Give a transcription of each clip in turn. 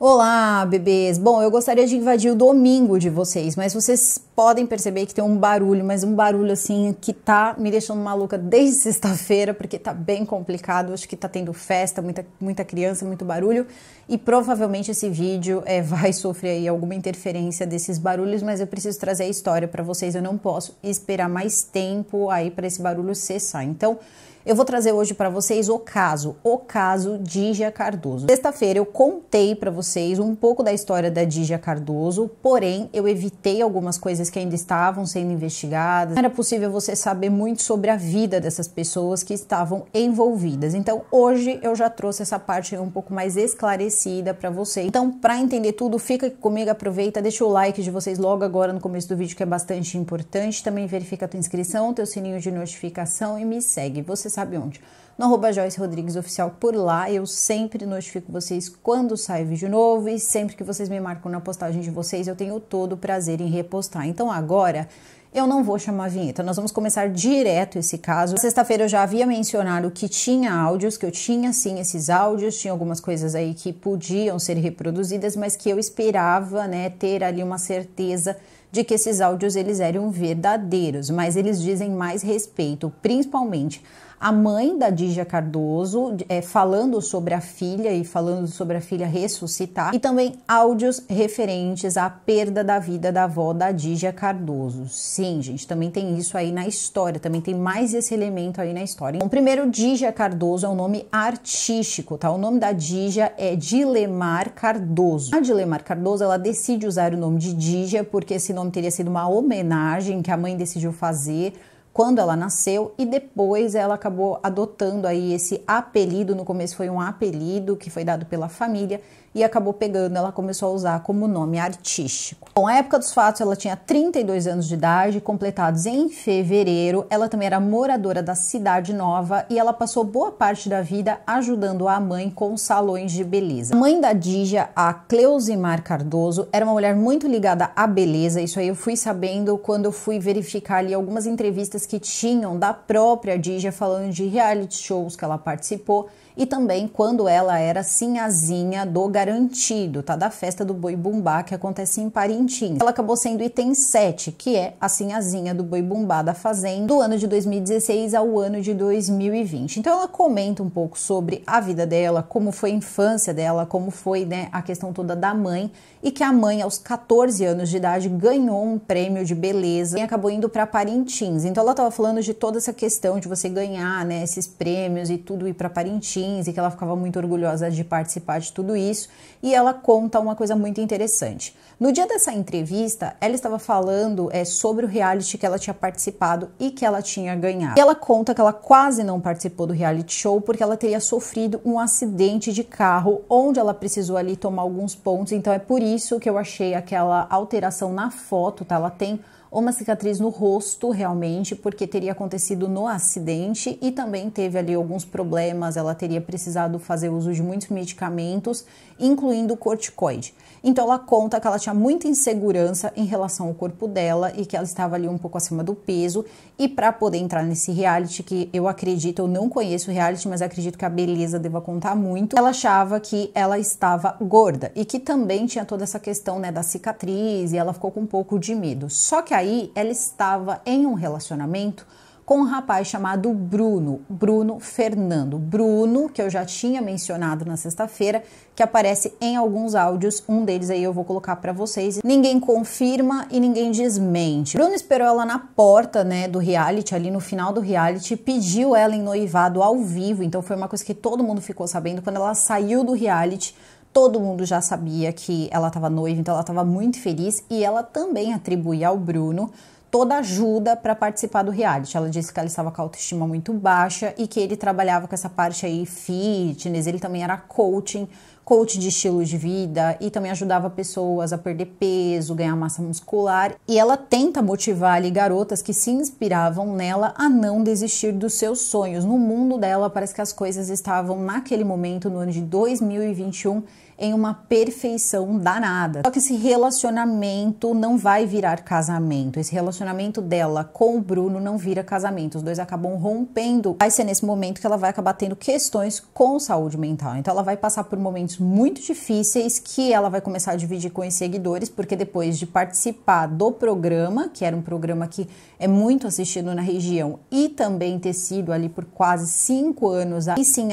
Olá, bebês! Bom, eu gostaria de invadir o domingo de vocês, mas vocês podem perceber que tem um barulho, mas um barulho assim que tá me deixando maluca desde sexta-feira, porque tá bem complicado. Acho que tá tendo festa, muita, muita criança, muito barulho, e provavelmente esse vídeo é, vai sofrer aí alguma interferência desses barulhos, mas eu preciso trazer a história para vocês. Eu não posso esperar mais tempo aí para esse barulho cessar. Então, eu vou trazer hoje para vocês o caso, o caso Dígia Cardoso. Sexta-feira eu contei para vocês um pouco da história da Dígia Cardoso, porém eu evitei algumas coisas que ainda estavam sendo investigadas. Não era possível você saber muito sobre a vida dessas pessoas que estavam envolvidas. Então hoje eu já trouxe essa parte um pouco mais esclarecida para você. Então, para entender tudo, fica comigo, aproveita, deixa o like de vocês logo agora no começo do vídeo que é bastante importante. Também verifica a tua inscrição, teu sininho de notificação e me segue. Você sabe onde. No arroba Joyce Rodrigues Oficial por lá, eu sempre notifico vocês quando sai vídeo novo e sempre que vocês me marcam na postagem de vocês, eu tenho todo o prazer em repostar. Então agora eu não vou chamar a vinheta. Nós vamos começar direto esse caso. Sexta-feira eu já havia mencionado que tinha áudios, que eu tinha sim esses áudios, tinha algumas coisas aí que podiam ser reproduzidas, mas que eu esperava, né, ter ali uma certeza de que esses áudios eles eram verdadeiros, mas eles dizem mais respeito, principalmente a mãe da Dígia Cardoso, é, falando sobre a filha e falando sobre a filha ressuscitar, e também áudios referentes à perda da vida da avó da Dígia Cardoso. Sim, gente, também tem isso aí na história, também tem mais esse elemento aí na história. Então, primeiro, Dígia Cardoso é um nome artístico, tá? O nome da Dígia é Dilemar Cardoso. A Dilemar Cardoso, ela decide usar o nome de Dígia porque esse nome teria sido uma homenagem que a mãe decidiu fazer quando ela nasceu e depois ela acabou adotando aí esse apelido. No começo foi um apelido que foi dado pela família e acabou pegando, ela começou a usar como nome artístico. Bom, à época dos fatos, ela tinha 32 anos de idade, completados em fevereiro. Ela também era moradora da Cidade Nova e ela passou boa parte da vida ajudando a mãe com salões de beleza. A mãe da Dija, a Cleusimar Cardoso, era uma mulher muito ligada à beleza. Isso aí eu fui sabendo quando eu fui verificar ali algumas entrevistas que tinham da própria Dija falando de reality shows que ela participou e também quando ela era sinhazinha do garantido, tá? Da festa do boi bumbá que acontece em Parintins. Ela acabou sendo item 7, que é a sinhazinha do boi bumbá da fazenda, do ano de 2016 ao ano de 2020. Então ela comenta um pouco sobre a vida dela, como foi a infância dela, como foi, né, a questão toda da mãe e que a mãe aos 14 anos de idade ganhou um prêmio de beleza e acabou indo para Parintins. Então ela tava falando de toda essa questão de você ganhar, né, esses prêmios e tudo ir para Parintins e que ela ficava muito orgulhosa de participar de tudo isso. E ela conta uma coisa muito interessante. No dia dessa entrevista, ela estava falando é, sobre o reality que ela tinha participado e que ela tinha ganhado. E ela conta que ela quase não participou do reality show porque ela teria sofrido um acidente de carro onde ela precisou ali tomar alguns pontos. Então é por isso que eu achei aquela alteração na foto, tá? Ela tem uma cicatriz no rosto, realmente, porque teria acontecido no acidente e também teve ali alguns problemas. Ela teria precisado fazer uso de muitos medicamentos, incluindo corticoide. Então ela conta que ela tinha muita insegurança em relação ao corpo dela e que ela estava ali um pouco acima do peso. E para poder entrar nesse reality, que eu acredito, eu não conheço o reality, mas acredito que a beleza deva contar muito, ela achava que ela estava gorda e que também tinha toda essa questão né, da cicatriz e ela ficou com um pouco de medo. Só que aí ela estava em um relacionamento com um rapaz chamado Bruno, Bruno Fernando. Bruno, que eu já tinha mencionado na sexta-feira, que aparece em alguns áudios, um deles aí eu vou colocar para vocês. Ninguém confirma e ninguém desmente. Bruno esperou ela na porta, né, do reality, ali no final do reality, pediu ela em noivado ao vivo, então foi uma coisa que todo mundo ficou sabendo quando ela saiu do reality todo mundo já sabia que ela estava noiva, então ela estava muito feliz e ela também atribuía ao Bruno toda ajuda para participar do reality. Ela disse que ela estava com a autoestima muito baixa e que ele trabalhava com essa parte aí fitness, ele também era coaching, coach de estilo de vida e também ajudava pessoas a perder peso, ganhar massa muscular. E ela tenta motivar ali garotas que se inspiravam nela a não desistir dos seus sonhos. No mundo dela, parece que as coisas estavam naquele momento, no ano de 2021, em uma perfeição danada. Só que esse relacionamento não vai virar casamento. Esse relacionamento dela com o Bruno não vira casamento. Os dois acabam rompendo. Vai ser nesse momento que ela vai acabar tendo questões com saúde mental. Então ela vai passar por momentos muito difíceis que ela vai começar a dividir com os seguidores, porque depois de participar do programa, que era um programa que é muito assistido na região e também ter sido ali por quase cinco anos a sim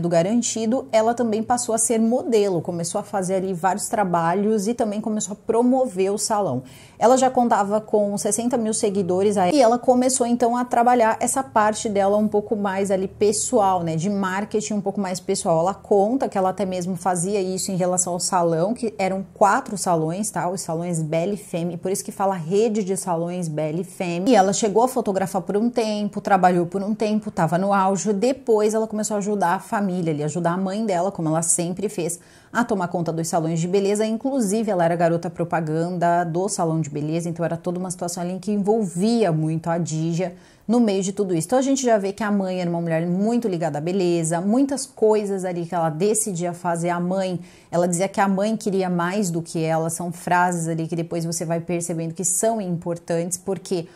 do garantido, ela também passou a ser modelo começou a fazer ali vários trabalhos e também começou a promover o salão. Ela já contava com 60 mil seguidores aí, e ela começou então a trabalhar essa parte dela um pouco mais ali pessoal, né, de marketing um pouco mais pessoal. Ela conta que ela até mesmo fazia isso em relação ao salão, que eram quatro salões, tá? Os salões Belle Femme, por isso que fala rede de salões Belle Femme. E ela chegou a fotografar por um tempo, trabalhou por um tempo, estava no auge. Depois ela começou a ajudar a família ali, ajudar a mãe dela, como ela sempre fez, a tomar conta dos salões de beleza. Inclusive, ela era garota propaganda do salão de beleza, então era toda uma situação ali que envolvia muito a Dija no meio de tudo isso. Então a gente já vê que a mãe era uma mulher muito ligada à beleza, muitas coisas ali que ela decidia fazer. A mãe, ela dizia que a mãe queria mais do que ela, são frases ali que depois você vai percebendo que são importantes, porque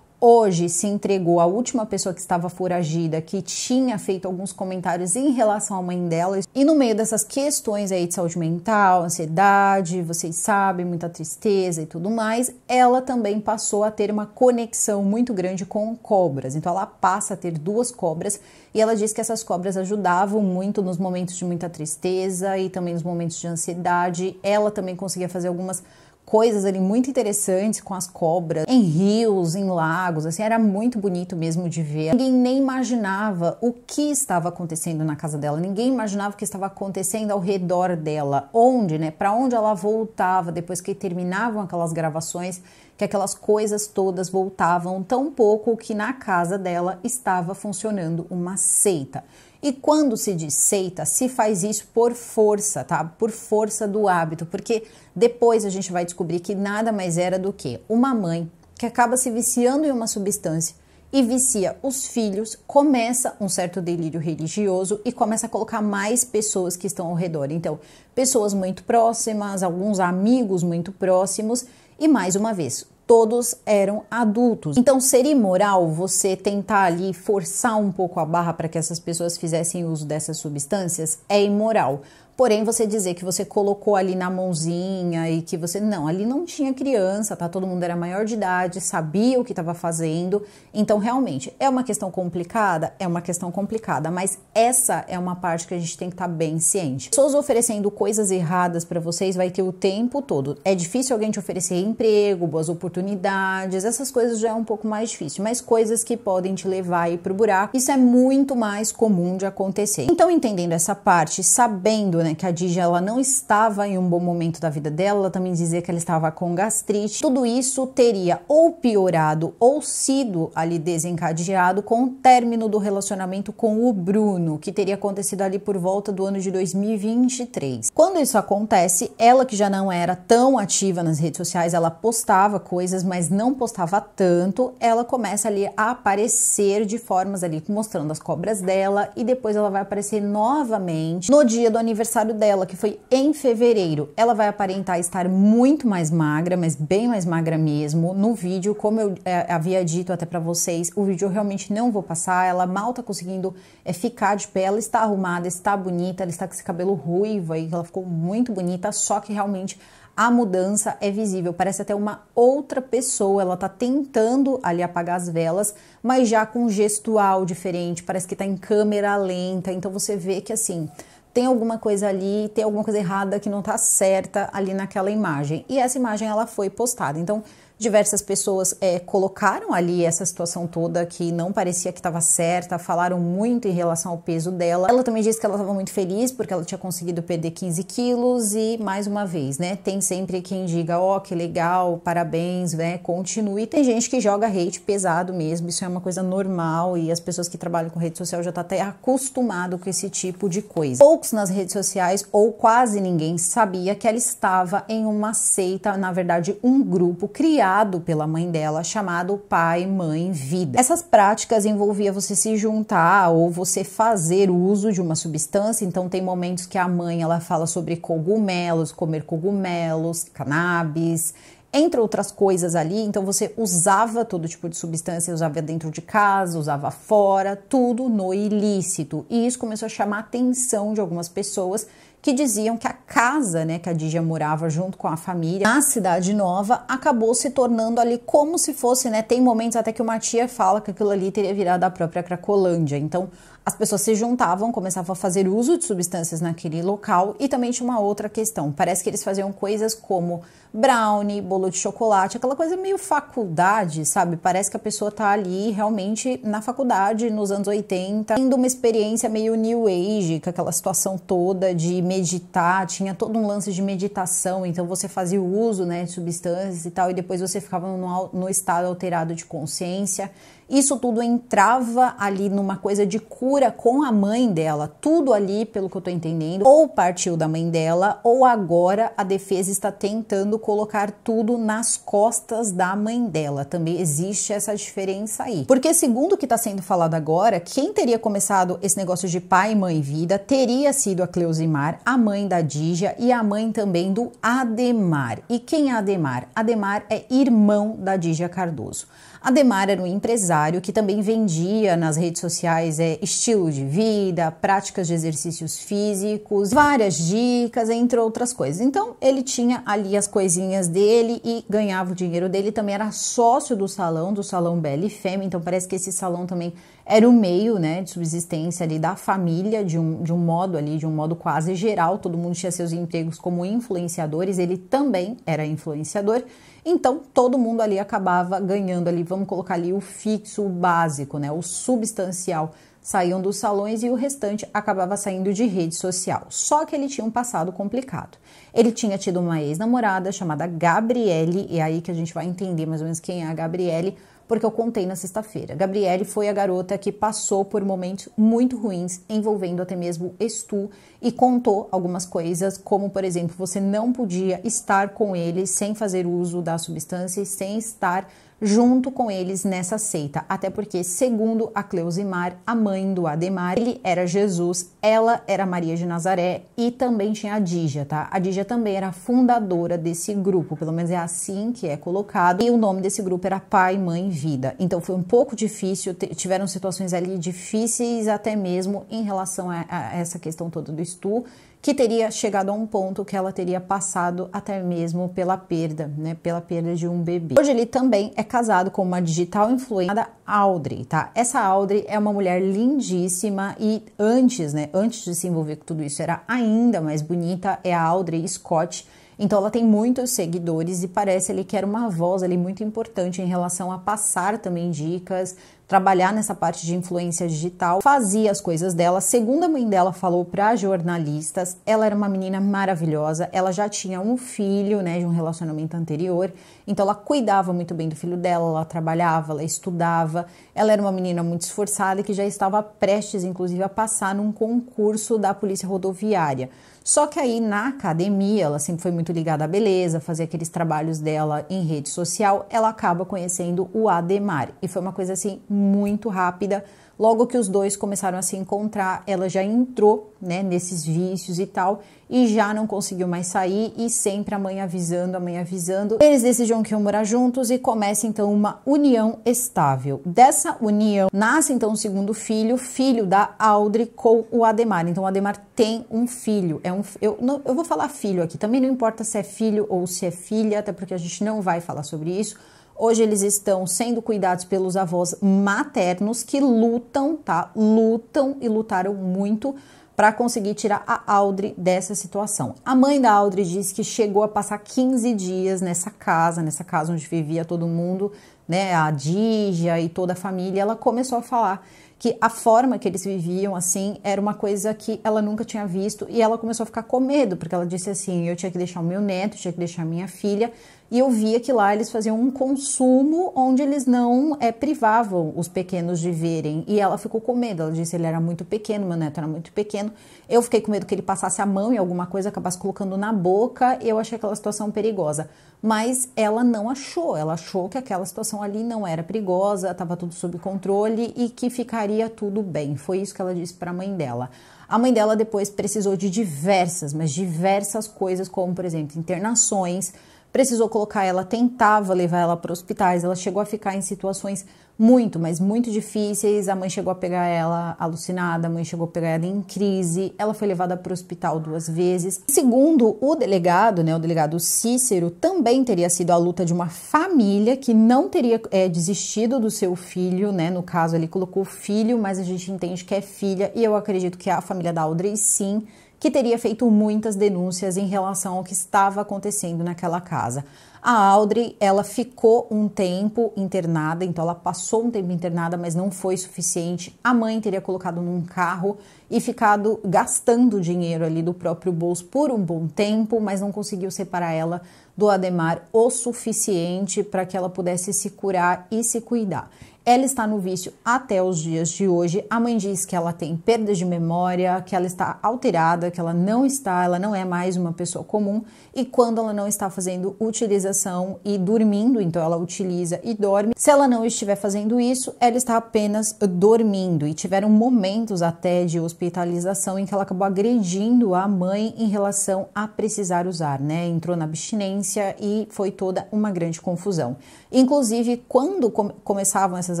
hoje se entregou à última pessoa que estava foragida, que tinha feito alguns comentários em relação à mãe dela. E no meio dessas questões aí de saúde mental, ansiedade, vocês sabem, muita tristeza e tudo mais, ela também passou a ter uma conexão muito grande com cobras. Então ela passa a ter duas cobras e ela diz que essas cobras ajudavam muito nos momentos de muita tristeza e também nos momentos de ansiedade. Ela também conseguia fazer algumas coisas ali muito interessantes com as cobras, em rios, em lagos, assim, era muito bonito mesmo de ver. Ninguém nem imaginava o que estava acontecendo na casa dela, ninguém imaginava o que estava acontecendo ao redor dela, onde, né, para onde ela voltava depois que terminavam aquelas gravações, que aquelas coisas todas voltavam, tão pouco que na casa dela estava funcionando uma seita. E quando se diz seita, se faz isso por força, tá? Por força do hábito, porque depois a gente vai descobrir que nada mais era do que uma mãe que acaba se viciando em uma substância e vicia os filhos, começa um certo delírio religioso e começa a colocar mais pessoas que estão ao redor. Então, pessoas muito próximas, alguns amigos muito próximos, e mais uma vez, todos eram adultos. Então seria imoral você tentar ali forçar um pouco a barra para que essas pessoas fizessem uso dessas substâncias? É imoral. Porém, você dizer que você colocou ali na mãozinha e que você. Não, ali não tinha criança, tá? Todo mundo era maior de idade, sabia o que estava fazendo. Então, realmente, é uma questão complicada? É uma questão complicada, mas essa é uma parte que a gente tem que estar tá bem ciente. Pessoas oferecendo coisas erradas para vocês vai ter o tempo todo. É difícil alguém te oferecer emprego, boas oportunidades, essas coisas já é um pouco mais difícil, mas coisas que podem te levar aí pro buraco, isso é muito mais comum de acontecer. Então, entendendo essa parte, sabendo né? Que a Digi ela não estava em um bom momento da vida dela, ela também dizia que ela estava com gastrite. Tudo isso teria ou piorado ou sido ali desencadeado com o término do relacionamento com o Bruno, que teria acontecido ali por volta do ano de 2023. Quando isso acontece, ela que já não era tão ativa nas redes sociais, ela postava coisas, mas não postava tanto, ela começa ali a aparecer de formas ali mostrando as cobras dela e depois ela vai aparecer novamente no dia do aniversário aniversário dela, que foi em fevereiro. Ela vai aparentar estar muito mais magra, mas bem mais magra mesmo. No vídeo, como eu é, havia dito até para vocês, o vídeo eu realmente não vou passar. Ela mal tá conseguindo é, ficar de pé. Ela está arrumada, está bonita, ela está com esse cabelo ruivo aí, ela ficou muito bonita, só que realmente a mudança é visível, parece até uma outra pessoa. Ela tá tentando ali apagar as velas, mas já com gestual diferente, parece que tá em câmera lenta. Então você vê que assim, tem alguma coisa ali, tem alguma coisa errada que não está certa ali naquela imagem. E essa imagem ela foi postada. Então, Diversas pessoas é, colocaram ali essa situação toda que não parecia que estava certa, falaram muito em relação ao peso dela. Ela também disse que ela estava muito feliz porque ela tinha conseguido perder 15 quilos e, mais uma vez, né, tem sempre quem diga, ó, oh, que legal, parabéns, né, continue. Tem gente que joga hate pesado mesmo, isso é uma coisa normal e as pessoas que trabalham com rede social já estão tá até acostumado com esse tipo de coisa. Poucos nas redes sociais, ou quase ninguém, sabia que ela estava em uma seita, na verdade, um grupo criado pela mãe dela, chamado Pai, Mãe, Vida. Essas práticas envolvia você se juntar ou você fazer uso de uma substância, então tem momentos que a mãe ela fala sobre cogumelos, comer cogumelos, cannabis, entre outras coisas ali. Então você usava todo tipo de substância, usava dentro de casa, usava fora, tudo no ilícito. E isso começou a chamar a atenção de algumas pessoas que diziam que a casa né, que a Dígia morava junto com a família na Cidade Nova acabou se tornando ali como se fosse, né? Tem momentos até que uma tia fala que aquilo ali teria virado a própria Cracolândia. Então as pessoas se juntavam, começavam a fazer uso de substâncias naquele local e também tinha uma outra questão. Parece que eles faziam coisas como brownie, bolo de chocolate, aquela coisa meio faculdade, sabe? Parece que a pessoa tá ali realmente na faculdade nos anos 80, tendo uma experiência meio new age, com aquela situação toda de meditar, tinha todo um lance de meditação, então você fazia o uso né, de substâncias e tal, e depois você ficava no, no estado alterado de consciência. Isso tudo entrava ali numa coisa de cura com a mãe dela, tudo ali, pelo que eu tô entendendo, ou partiu da mãe dela, ou agora a defesa está tentando colocar tudo nas costas da mãe dela. Também existe essa diferença aí. Porque, segundo o que está sendo falado agora, quem teria começado esse negócio de pai, mãe e vida teria sido a Cleusimar, a mãe da Dígia e a mãe também do Ademar. E quem é Ademar? Ademar é irmão da Dígia Cardoso. Ademar era um empresário que também vendia nas redes sociais é, estilo de vida, práticas de exercícios físicos, várias dicas, entre outras coisas. Então ele tinha ali as coisinhas dele e ganhava o dinheiro dele. Também era sócio do salão, do salão Belle Femme. Então parece que esse salão também era o meio né, de subsistência ali da família, de um, de um modo ali, de um modo quase geral. Todo mundo tinha seus empregos como influenciadores, ele também era influenciador. Então, todo mundo ali acabava ganhando ali, vamos colocar ali o fixo, o básico, né, o substancial saíam dos salões e o restante acabava saindo de rede social. Só que ele tinha um passado complicado. Ele tinha tido uma ex-namorada chamada Gabriele, e é aí que a gente vai entender mais ou menos quem é a Gabriele porque eu contei na sexta-feira. Gabriele foi a garota que passou por momentos muito ruins, envolvendo até mesmo Stu, e contou algumas coisas, como por exemplo, você não podia estar com ele sem fazer uso da substância e sem estar junto com eles nessa seita, até porque, segundo a Cleusimar, a mãe do Ademar, ele era Jesus, ela era Maria de Nazaré e também tinha a Dígia, tá? A Dígia também era fundadora desse grupo, pelo menos é assim que é colocado, e o nome desse grupo era Pai, Mãe, Vida. Então foi um pouco difícil, tiveram situações ali difíceis até mesmo em relação a, a essa questão toda do Stu, que teria chegado a um ponto que ela teria passado até mesmo pela perda, né, pela perda de um bebê. Hoje ele também é casado com uma digital influenciada, Audrey, tá? Essa Audrey é uma mulher lindíssima e antes, né, antes de se envolver com tudo isso, era ainda mais bonita, é a Audrey Scott, então ela tem muitos seguidores e parece ali que era uma voz ali muito importante em relação a passar também dicas, trabalhar nessa parte de influência digital, fazia as coisas dela. Segundo a mãe dela falou para jornalistas, ela era uma menina maravilhosa, ela já tinha um filho, né, de um relacionamento anterior, então ela cuidava muito bem do filho dela, ela trabalhava, ela estudava, ela era uma menina muito esforçada que já estava prestes, inclusive, a passar num concurso da Polícia Rodoviária. Só que aí na academia, ela sempre foi muito ligada à beleza, fazia aqueles trabalhos dela em rede social, ela acaba conhecendo o Ademar. E foi uma coisa assim muito rápida Logo que os dois começaram a se encontrar, ela já entrou né, nesses vícios e tal, e já não conseguiu mais sair, e sempre a mãe avisando, a mãe avisando. Eles decidiram que iam morar juntos e começa então uma união estável. Dessa união nasce então o segundo filho, filho da Audrey com o Ademar. Então o Ademar tem um filho, é um, eu, não, eu vou falar filho aqui, também não importa se é filho ou se é filha, até porque a gente não vai falar sobre isso Hoje eles estão sendo cuidados pelos avós maternos que lutam, tá? Lutam e lutaram muito para conseguir tirar a Audrey dessa situação. A mãe da Audrey disse que chegou a passar 15 dias nessa casa, nessa casa onde vivia todo mundo, né, a Dija e toda a família. Ela começou a falar que a forma que eles viviam assim era uma coisa que ela nunca tinha visto e ela começou a ficar com medo, porque ela disse assim: "Eu tinha que deixar o meu neto, tinha que deixar minha filha e eu via que lá eles faziam um consumo onde eles não é, privavam os pequenos de verem. E ela ficou com medo, ela disse ele era muito pequeno, meu neto era muito pequeno. Eu fiquei com medo que ele passasse a mão e alguma coisa acabasse colocando na boca, eu achei aquela situação perigosa. Mas ela não achou, ela achou que aquela situação ali não era perigosa, estava tudo sob controle e que ficaria tudo bem. Foi isso que ela disse para a mãe dela. A mãe dela depois precisou de diversas, mas diversas coisas, como por exemplo internações, precisou colocar ela, tentava levar ela para hospitais, ela chegou a ficar em situações muito, mas muito difíceis. A mãe chegou a pegar ela alucinada, a mãe chegou a pegar ela em crise, ela foi levada para o hospital duas vezes. Segundo o delegado, né, o delegado Cícero, também teria sido a luta de uma família que não teria é, desistido do seu filho, né? No caso, ele colocou filho, mas a gente entende que é filha, e eu acredito que é a família da Audrey sim que teria feito muitas denúncias em relação ao que estava acontecendo naquela casa. A Audrey, ela ficou um tempo internada, então ela passou um tempo internada, mas não foi suficiente. A mãe teria colocado num carro e ficado gastando dinheiro ali do próprio bolso por um bom tempo, mas não conseguiu separar ela do Ademar o suficiente para que ela pudesse se curar e se cuidar. Ela está no vício até os dias de hoje. A mãe diz que ela tem perdas de memória, que ela está alterada, que ela não está, ela não é mais uma pessoa comum. E quando ela não está fazendo utilização e dormindo, então ela utiliza e dorme. Se ela não estiver fazendo isso, ela está apenas dormindo. E tiveram momentos até de hospitalização em que ela acabou agredindo a mãe em relação a precisar usar, né? Entrou na abstinência e foi toda uma grande confusão. Inclusive, quando come começavam essas dessas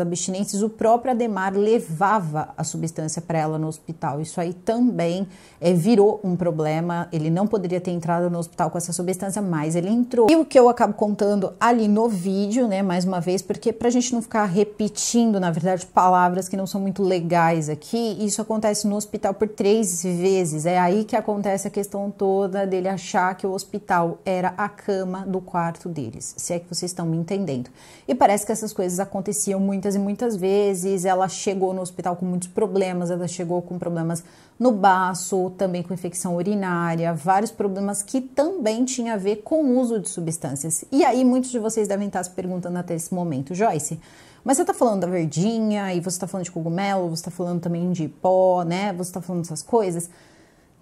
abstinências, o próprio Ademar levava a substância para ela no hospital. Isso aí também é, virou um problema. Ele não poderia ter entrado no hospital com essa substância, mas ele entrou. E o que eu acabo contando ali no vídeo, né, mais uma vez, porque para a gente não ficar repetindo, na verdade, palavras que não são muito legais aqui, isso acontece no hospital por três vezes. É aí que acontece a questão toda dele achar que o hospital era a cama do quarto deles. Se é que vocês estão me entendendo. E parece que essas coisas aconteciam muito muitas e muitas vezes. Ela chegou no hospital com muitos problemas, ela chegou com problemas no baço, também com infecção urinária, vários problemas que também tinha a ver com o uso de substâncias. E aí muitos de vocês devem estar se perguntando até esse momento, Joyce, mas você está falando da verdinha, e você está falando de cogumelo, você está falando também de pó, né? Você está falando dessas coisas.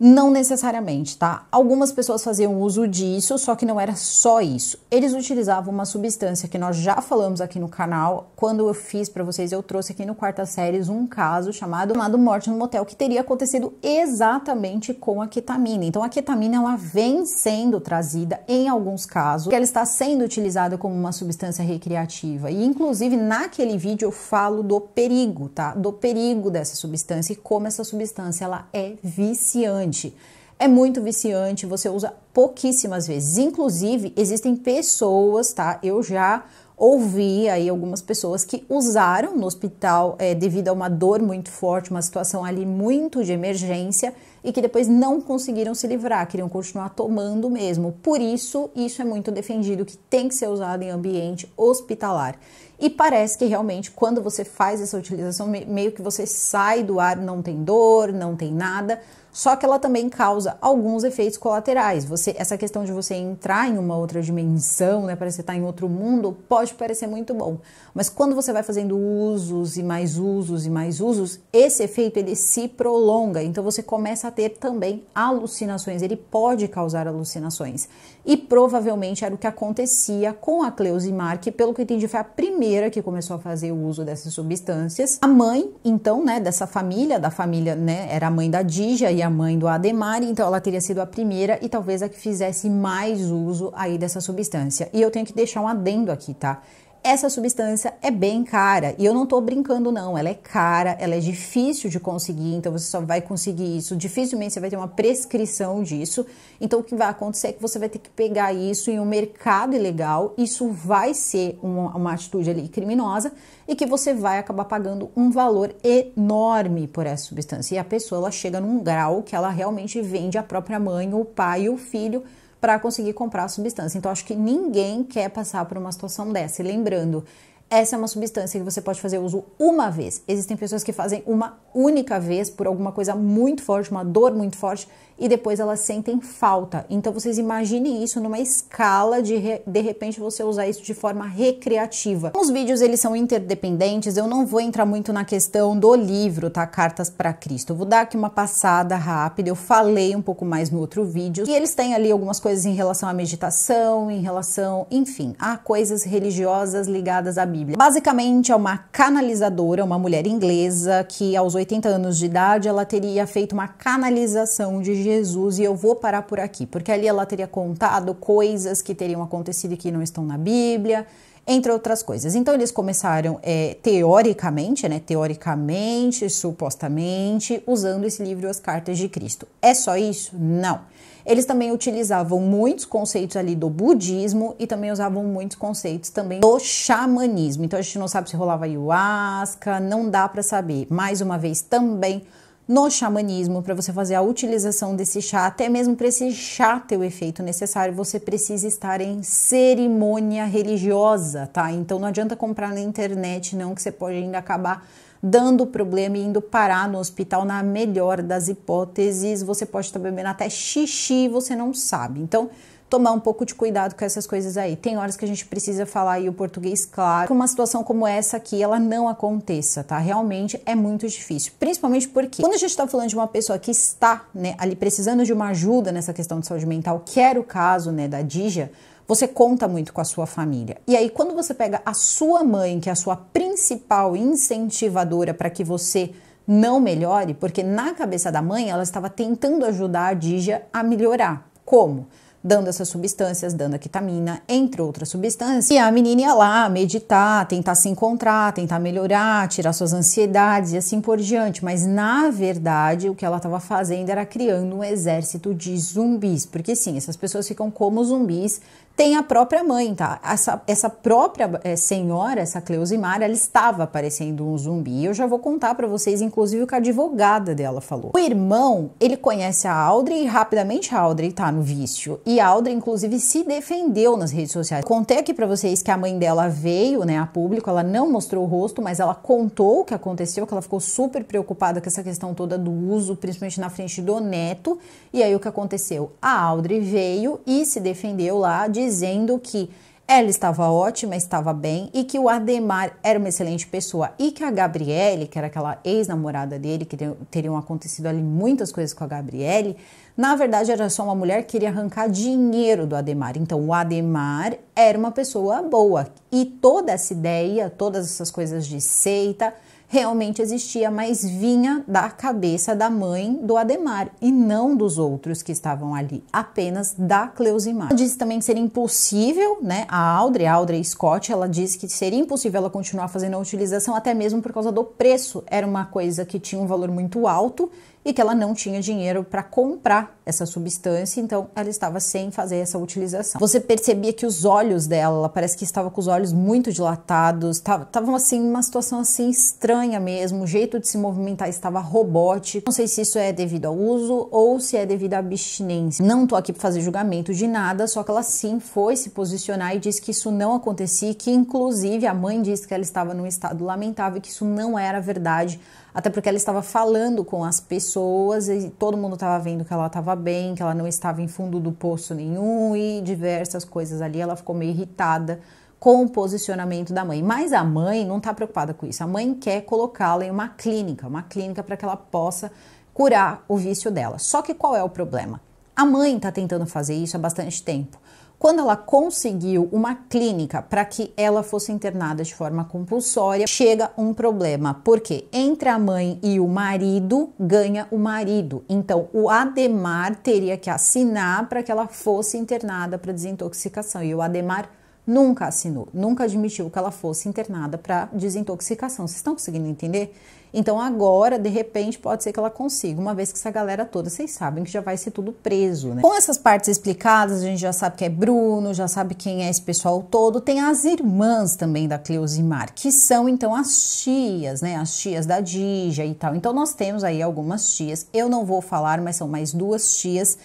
Não necessariamente, tá? Algumas pessoas faziam uso disso, só que não era só isso. Eles utilizavam uma substância que nós já falamos aqui no canal. Quando eu fiz para vocês, eu trouxe aqui no quarta séries um caso chamado, chamado morte no motel que teria acontecido exatamente com a ketamina. Então a ketamina ela vem sendo trazida em alguns casos, que ela está sendo utilizada como uma substância recreativa. E inclusive naquele vídeo eu falo do perigo, tá? Do perigo dessa substância e como essa substância ela é viciante viciante. É muito viciante, você usa pouquíssimas vezes. Inclusive, existem pessoas, tá? Eu já ouvi aí algumas pessoas que usaram no hospital é, devido a uma dor muito forte, uma situação ali muito de emergência e que depois não conseguiram se livrar, queriam continuar tomando mesmo. Por isso, isso é muito defendido que tem que ser usado em ambiente hospitalar. E parece que realmente quando você faz essa utilização, meio que você sai do ar, não tem dor, não tem nada. Só que ela também causa alguns efeitos colaterais. Você, essa questão de você entrar em uma outra dimensão, né, parece estar em outro mundo, pode parecer muito bom. Mas quando você vai fazendo usos e mais usos e mais usos, esse efeito ele se prolonga. Então você começa a ter também alucinações. Ele pode causar alucinações. E provavelmente era o que acontecia com a Cleusimar, que pelo que eu entendi foi a primeira que começou a fazer o uso dessas substâncias. A mãe, então, né, dessa família, da família, né, era a mãe da Dija a mãe do Ademar, então ela teria sido a primeira e talvez a que fizesse mais uso aí dessa substância. E eu tenho que deixar um adendo aqui, tá? essa substância é bem cara. E eu não estou brincando, não. Ela é cara, ela é difícil de conseguir, então você só vai conseguir isso. Dificilmente você vai ter uma prescrição disso. Então o que vai acontecer é que você vai ter que pegar isso em um mercado ilegal. Isso vai ser uma, uma atitude ali criminosa e que você vai acabar pagando um valor enorme por essa substância. E a pessoa ela chega num grau que ela realmente vende a própria mãe, o pai e o filho para conseguir comprar a substância. Então, acho que ninguém quer passar por uma situação dessa. E lembrando, essa é uma substância que você pode fazer uso uma vez. Existem pessoas que fazem uma única vez por alguma coisa muito forte, uma dor muito forte, e depois elas sentem falta. Então vocês imaginem isso numa escala de de repente você usar isso de forma recreativa. Os vídeos eles são interdependentes, eu não vou entrar muito na questão do livro, tá? Cartas para Cristo. Eu vou dar aqui uma passada rápida, eu falei um pouco mais no outro vídeo. E eles têm ali algumas coisas em relação à meditação, em relação, enfim, a coisas religiosas ligadas à Bíblia. Basicamente é uma canalizadora, uma mulher inglesa que aos 80 anos de idade ela teria feito uma canalização de Jesus e eu vou parar por aqui, porque ali ela teria contado coisas que teriam acontecido e que não estão na Bíblia, entre outras coisas. Então eles começaram é, teoricamente, né, teoricamente, supostamente, usando esse livro As Cartas de Cristo. É só isso? Não. Eles também utilizavam muitos conceitos ali do budismo e também usavam muitos conceitos também do xamanismo. Então a gente não sabe se rolava ayahuasca, não dá para saber. Mais uma vez também no xamanismo, para você fazer a utilização desse chá, até mesmo para esse chá ter o efeito necessário, você precisa estar em cerimônia religiosa, tá? Então não adianta comprar na internet, não, que você pode ainda acabar dando problema e indo parar no hospital na melhor das hipóteses. Você pode estar bebendo até xixi, você não sabe. Então, tomar um pouco de cuidado com essas coisas aí. Tem horas que a gente precisa falar aí o português claro, que uma situação como essa aqui, ela não aconteça, tá? Realmente é muito difícil, principalmente porque quando a gente tá falando de uma pessoa que está, né, ali precisando de uma ajuda nessa questão de saúde mental, que era o caso, né, da Dija, você conta muito com a sua família. E aí, quando você pega a sua mãe, que é a sua principal incentivadora para que você não melhore, porque na cabeça da mãe ela estava tentando ajudar a Dija a melhorar. Como? dando essas substâncias, dando a ketamina, entre outras substâncias. E a menina ia lá meditar, tentar se encontrar, tentar melhorar, tirar suas ansiedades e assim por diante. Mas na verdade, o que ela estava fazendo era criando um exército de zumbis, porque sim, essas pessoas ficam como zumbis tem a própria mãe, tá? Essa, essa própria é, senhora, essa Cleusimar, ela estava parecendo um zumbi. Eu já vou contar para vocês, inclusive, o que a advogada dela falou. O irmão, ele conhece a Audrey e rapidamente a Audrey tá no vício. E a Audrey, inclusive, se defendeu nas redes sociais. Contei aqui para vocês que a mãe dela veio, né, a público, ela não mostrou o rosto, mas ela contou o que aconteceu, que ela ficou super preocupada com essa questão toda do uso, principalmente na frente do neto. E aí o que aconteceu? A Audrey veio e se defendeu lá de dizendo que ela estava ótima, estava bem e que o Ademar era uma excelente pessoa e que a Gabriele, que era aquela ex-namorada dele, que teriam acontecido ali muitas coisas com a Gabriele, na verdade era só uma mulher que queria arrancar dinheiro do Ademar. Então o Ademar era uma pessoa boa e toda essa ideia, todas essas coisas de seita, realmente existia, mas vinha da cabeça da mãe do Ademar e não dos outros que estavam ali, apenas da Cleusimar. Ela disse também que seria impossível, né? A Audrey, a Audrey Scott, ela disse que seria impossível ela continuar fazendo a utilização, até mesmo por causa do preço. Era uma coisa que tinha um valor muito alto e que ela não tinha dinheiro para comprar essa substância, então ela estava sem fazer essa utilização. Você percebia que os olhos dela, ela parece que estava com os olhos muito dilatados, estavam assim, uma situação assim estranha mesmo, o jeito de se movimentar estava robótico. Não sei se isso é devido ao uso ou se é devido à abstinência. Não tô aqui para fazer julgamento de nada, só que ela sim foi se posicionar e disse que isso não acontecia, que inclusive a mãe disse que ela estava num estado lamentável e que isso não era verdade até porque ela estava falando com as pessoas e todo mundo estava vendo que ela estava bem, que ela não estava em fundo do poço nenhum e diversas coisas ali. Ela ficou meio irritada com o posicionamento da mãe. Mas a mãe não está preocupada com isso. A mãe quer colocá-la em uma clínica, uma clínica para que ela possa curar o vício dela. Só que qual é o problema? A mãe está tentando fazer isso há bastante tempo. Quando ela conseguiu uma clínica para que ela fosse internada de forma compulsória, chega um problema, porque entre a mãe e o marido ganha o marido. Então, o Ademar teria que assinar para que ela fosse internada para desintoxicação e o Ademar nunca assinou, nunca admitiu que ela fosse internada para desintoxicação. Vocês estão conseguindo entender? Então agora, de repente, pode ser que ela consiga, uma vez que essa galera toda, vocês sabem que já vai ser tudo preso, né? Com essas partes explicadas, a gente já sabe que é Bruno, já sabe quem é esse pessoal todo. Tem as irmãs também da Cleusimar, que são então as tias, né? As tias da Dija e tal. Então nós temos aí algumas tias. Eu não vou falar, mas são mais duas tias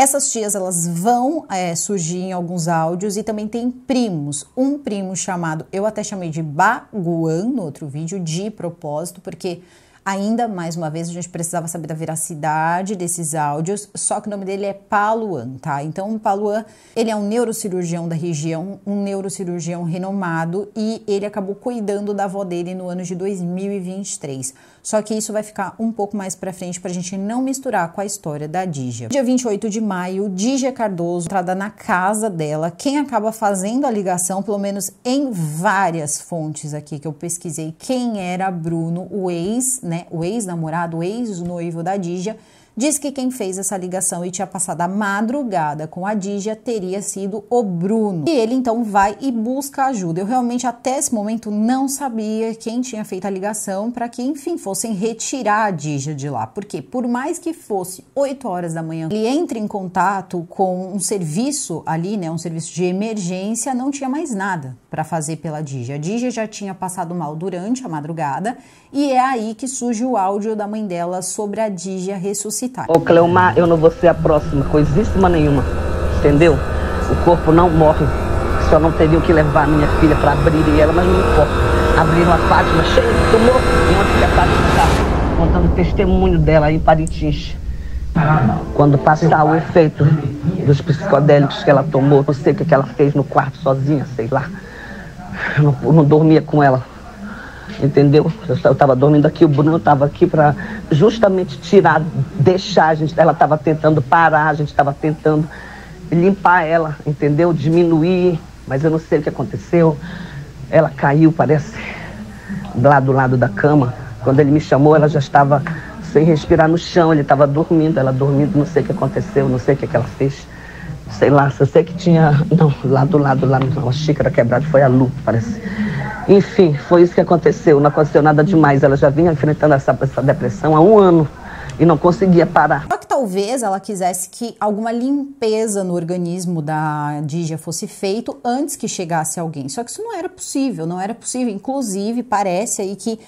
essas tias elas vão é, surgir em alguns áudios e também tem primos. Um primo chamado, eu até chamei de Baguan no outro vídeo, de propósito, porque ainda mais uma vez a gente precisava saber da veracidade desses áudios, só que o nome dele é Paluan, tá? Então o Paluan, ele é um neurocirurgião da região, um neurocirurgião renomado e ele acabou cuidando da avó dele no ano de 2023. Só que isso vai ficar um pouco mais para frente para a gente não misturar com a história da Dígia. Dia 28 de maio, Dígia Cardoso entrada na casa dela. Quem acaba fazendo a ligação, pelo menos em várias fontes aqui que eu pesquisei, quem era Bruno, o ex, né, o ex-namorado, o ex-noivo da Dígia, diz que quem fez essa ligação e tinha passado a madrugada com a Dígia teria sido o Bruno. E ele então vai e busca ajuda. Eu realmente até esse momento não sabia quem tinha feito a ligação para que, enfim, fossem retirar a Dígia de lá. Porque por mais que fosse 8 horas da manhã, ele entra em contato com um serviço ali, né, um serviço de emergência, não tinha mais nada para fazer pela Dígia. A Dígia já tinha passado mal durante a madrugada e é aí que surge o áudio da mãe dela sobre a Dígia ressuscitada citar. Ô Cleomar, eu não vou ser a próxima, coisíssima nenhuma, entendeu? O corpo não morre. Só não o que levar a minha filha para abrir ela, mas não importa. Abriram a Fátima cheia de tumor e uma filha Fátima contando o testemunho dela aí em Parintins. Quando passar o efeito dos psicodélicos que ela tomou, não sei o que ela fez no quarto sozinha, sei lá. Eu não, eu não dormia com ela entendeu? Eu estava dormindo aqui, o Bruno estava aqui para justamente tirar, deixar a gente. Ela estava tentando parar, a gente estava tentando limpar ela, entendeu? Diminuir, mas eu não sei o que aconteceu. Ela caiu, parece, lá do lado da cama. Quando ele me chamou, ela já estava sem respirar no chão, ele estava dormindo, ela dormindo, não sei o que aconteceu, não sei o que, que ela fez. Sei lá, só sei que tinha. Não, lá do lado, lá, uma xícara quebrada, foi a Lu, parece. Enfim, foi isso que aconteceu. Não aconteceu nada demais. Ela já vinha enfrentando essa, essa depressão há um ano e não conseguia parar talvez ela quisesse que alguma limpeza no organismo da Dígia fosse feito antes que chegasse alguém. Só que isso não era possível, não era possível. Inclusive, parece aí que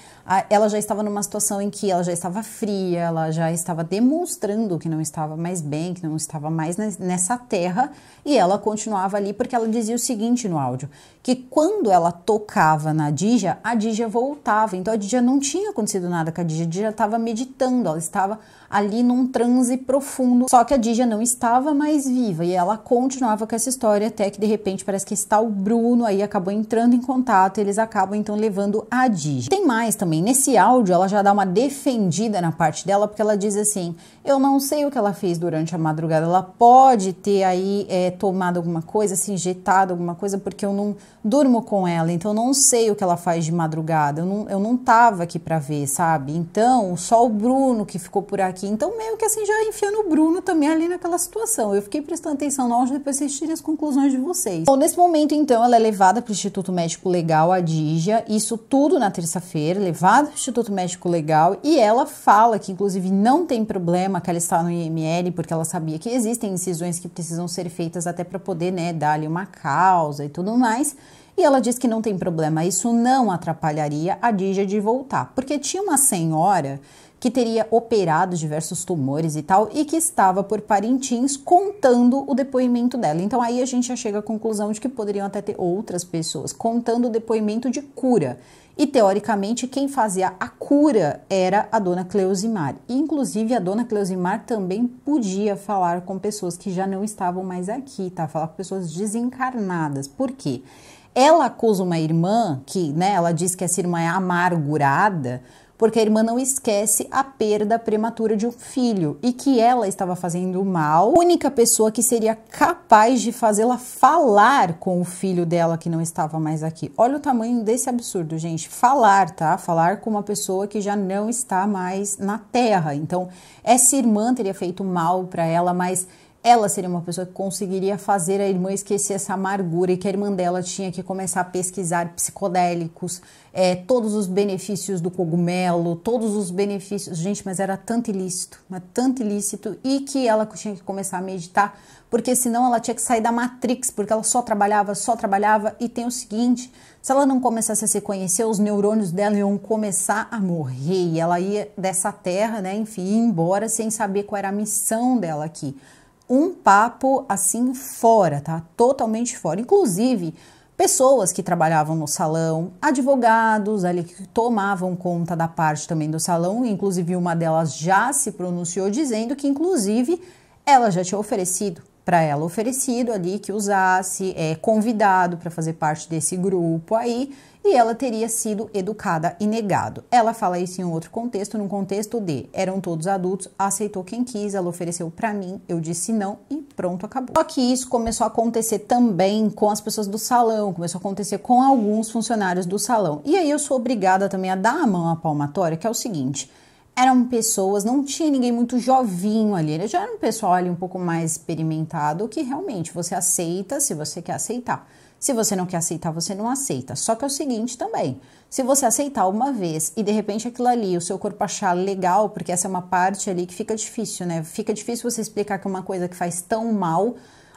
ela já estava numa situação em que ela já estava fria, ela já estava demonstrando que não estava mais bem, que não estava mais nessa terra, e ela continuava ali porque ela dizia o seguinte no áudio, que quando ela tocava na Dija, a Dija voltava. Então a Dija não tinha acontecido nada com a Dija, a Dija estava meditando, ela estava ali num transe profundo. Só que a Dija não estava mais viva e ela continuava com essa história até que de repente parece que está o Bruno aí acabou entrando em contato, eles acabam então levando a Dija. Tem mais também, nesse áudio ela já dá uma defendida na parte dela porque ela diz assim: eu não sei o que ela fez durante a madrugada. Ela pode ter aí é, tomado alguma coisa, se injetado alguma coisa, porque eu não durmo com ela. Então, eu não sei o que ela faz de madrugada. Eu não, eu não tava aqui para ver, sabe? Então, só o Bruno que ficou por aqui. Então, meio que assim, já enfiando o Bruno também ali naquela situação. Eu fiquei prestando atenção no áudio, depois vocês tirem as conclusões de vocês. Bom, nesse momento, então, ela é levada para o Instituto Médico Legal, a Dija. Isso tudo na terça-feira, levada para o Instituto Médico Legal. E ela fala que, inclusive, não tem problema problema que ela está no IML, porque ela sabia que existem incisões que precisam ser feitas até para poder, né, dar ali uma causa e tudo mais. E ela diz que não tem problema, isso não atrapalharia a Dija de voltar, porque tinha uma senhora que teria operado diversos tumores e tal, e que estava por Parintins contando o depoimento dela. Então aí a gente já chega à conclusão de que poderiam até ter outras pessoas contando o depoimento de cura. E teoricamente quem fazia a cura era a dona Cleusimar. Inclusive a dona Cleusimar também podia falar com pessoas que já não estavam mais aqui, tá? Falar com pessoas desencarnadas. Por quê? Ela acusa uma irmã que, né, ela diz que essa irmã é amargurada, porque a irmã não esquece a perda prematura de um filho e que ela estava fazendo mal. A única pessoa que seria capaz de fazê-la falar com o filho dela que não estava mais aqui. Olha o tamanho desse absurdo, gente. Falar, tá? Falar com uma pessoa que já não está mais na terra. Então, essa irmã teria feito mal para ela, mas ela seria uma pessoa que conseguiria fazer a irmã esquecer essa amargura e que a irmã dela tinha que começar a pesquisar psicodélicos, é, todos os benefícios do cogumelo, todos os benefícios. Gente, mas era tanto ilícito, mas tanto ilícito, e que ela tinha que começar a meditar, porque senão ela tinha que sair da Matrix, porque ela só trabalhava, só trabalhava. E tem o seguinte: se ela não começasse a se conhecer, os neurônios dela iam começar a morrer, e ela ia dessa terra, né, enfim, embora sem saber qual era a missão dela aqui um papo assim fora, tá? Totalmente fora. Inclusive, pessoas que trabalhavam no salão, advogados ali que tomavam conta da parte também do salão, inclusive uma delas já se pronunciou dizendo que inclusive ela já tinha oferecido para ela oferecido ali que usasse, é, convidado para fazer parte desse grupo aí e ela teria sido educada e negado. Ela fala isso em um outro contexto, num contexto de eram todos adultos, aceitou quem quis, ela ofereceu para mim, eu disse não e pronto, acabou. Só que isso começou a acontecer também com as pessoas do salão, começou a acontecer com alguns funcionários do salão. E aí eu sou obrigada também a dar a mão à palmatória, que é o seguinte, eram pessoas, não tinha ninguém muito jovinho ali, já era um pessoal ali um pouco mais experimentado, que realmente você aceita se você quer aceitar. Se você não quer aceitar, você não aceita. Só que é o seguinte também: se você aceitar uma vez e de repente aquilo ali, o seu corpo achar legal, porque essa é uma parte ali que fica difícil, né? Fica difícil você explicar que é uma coisa que faz tão mal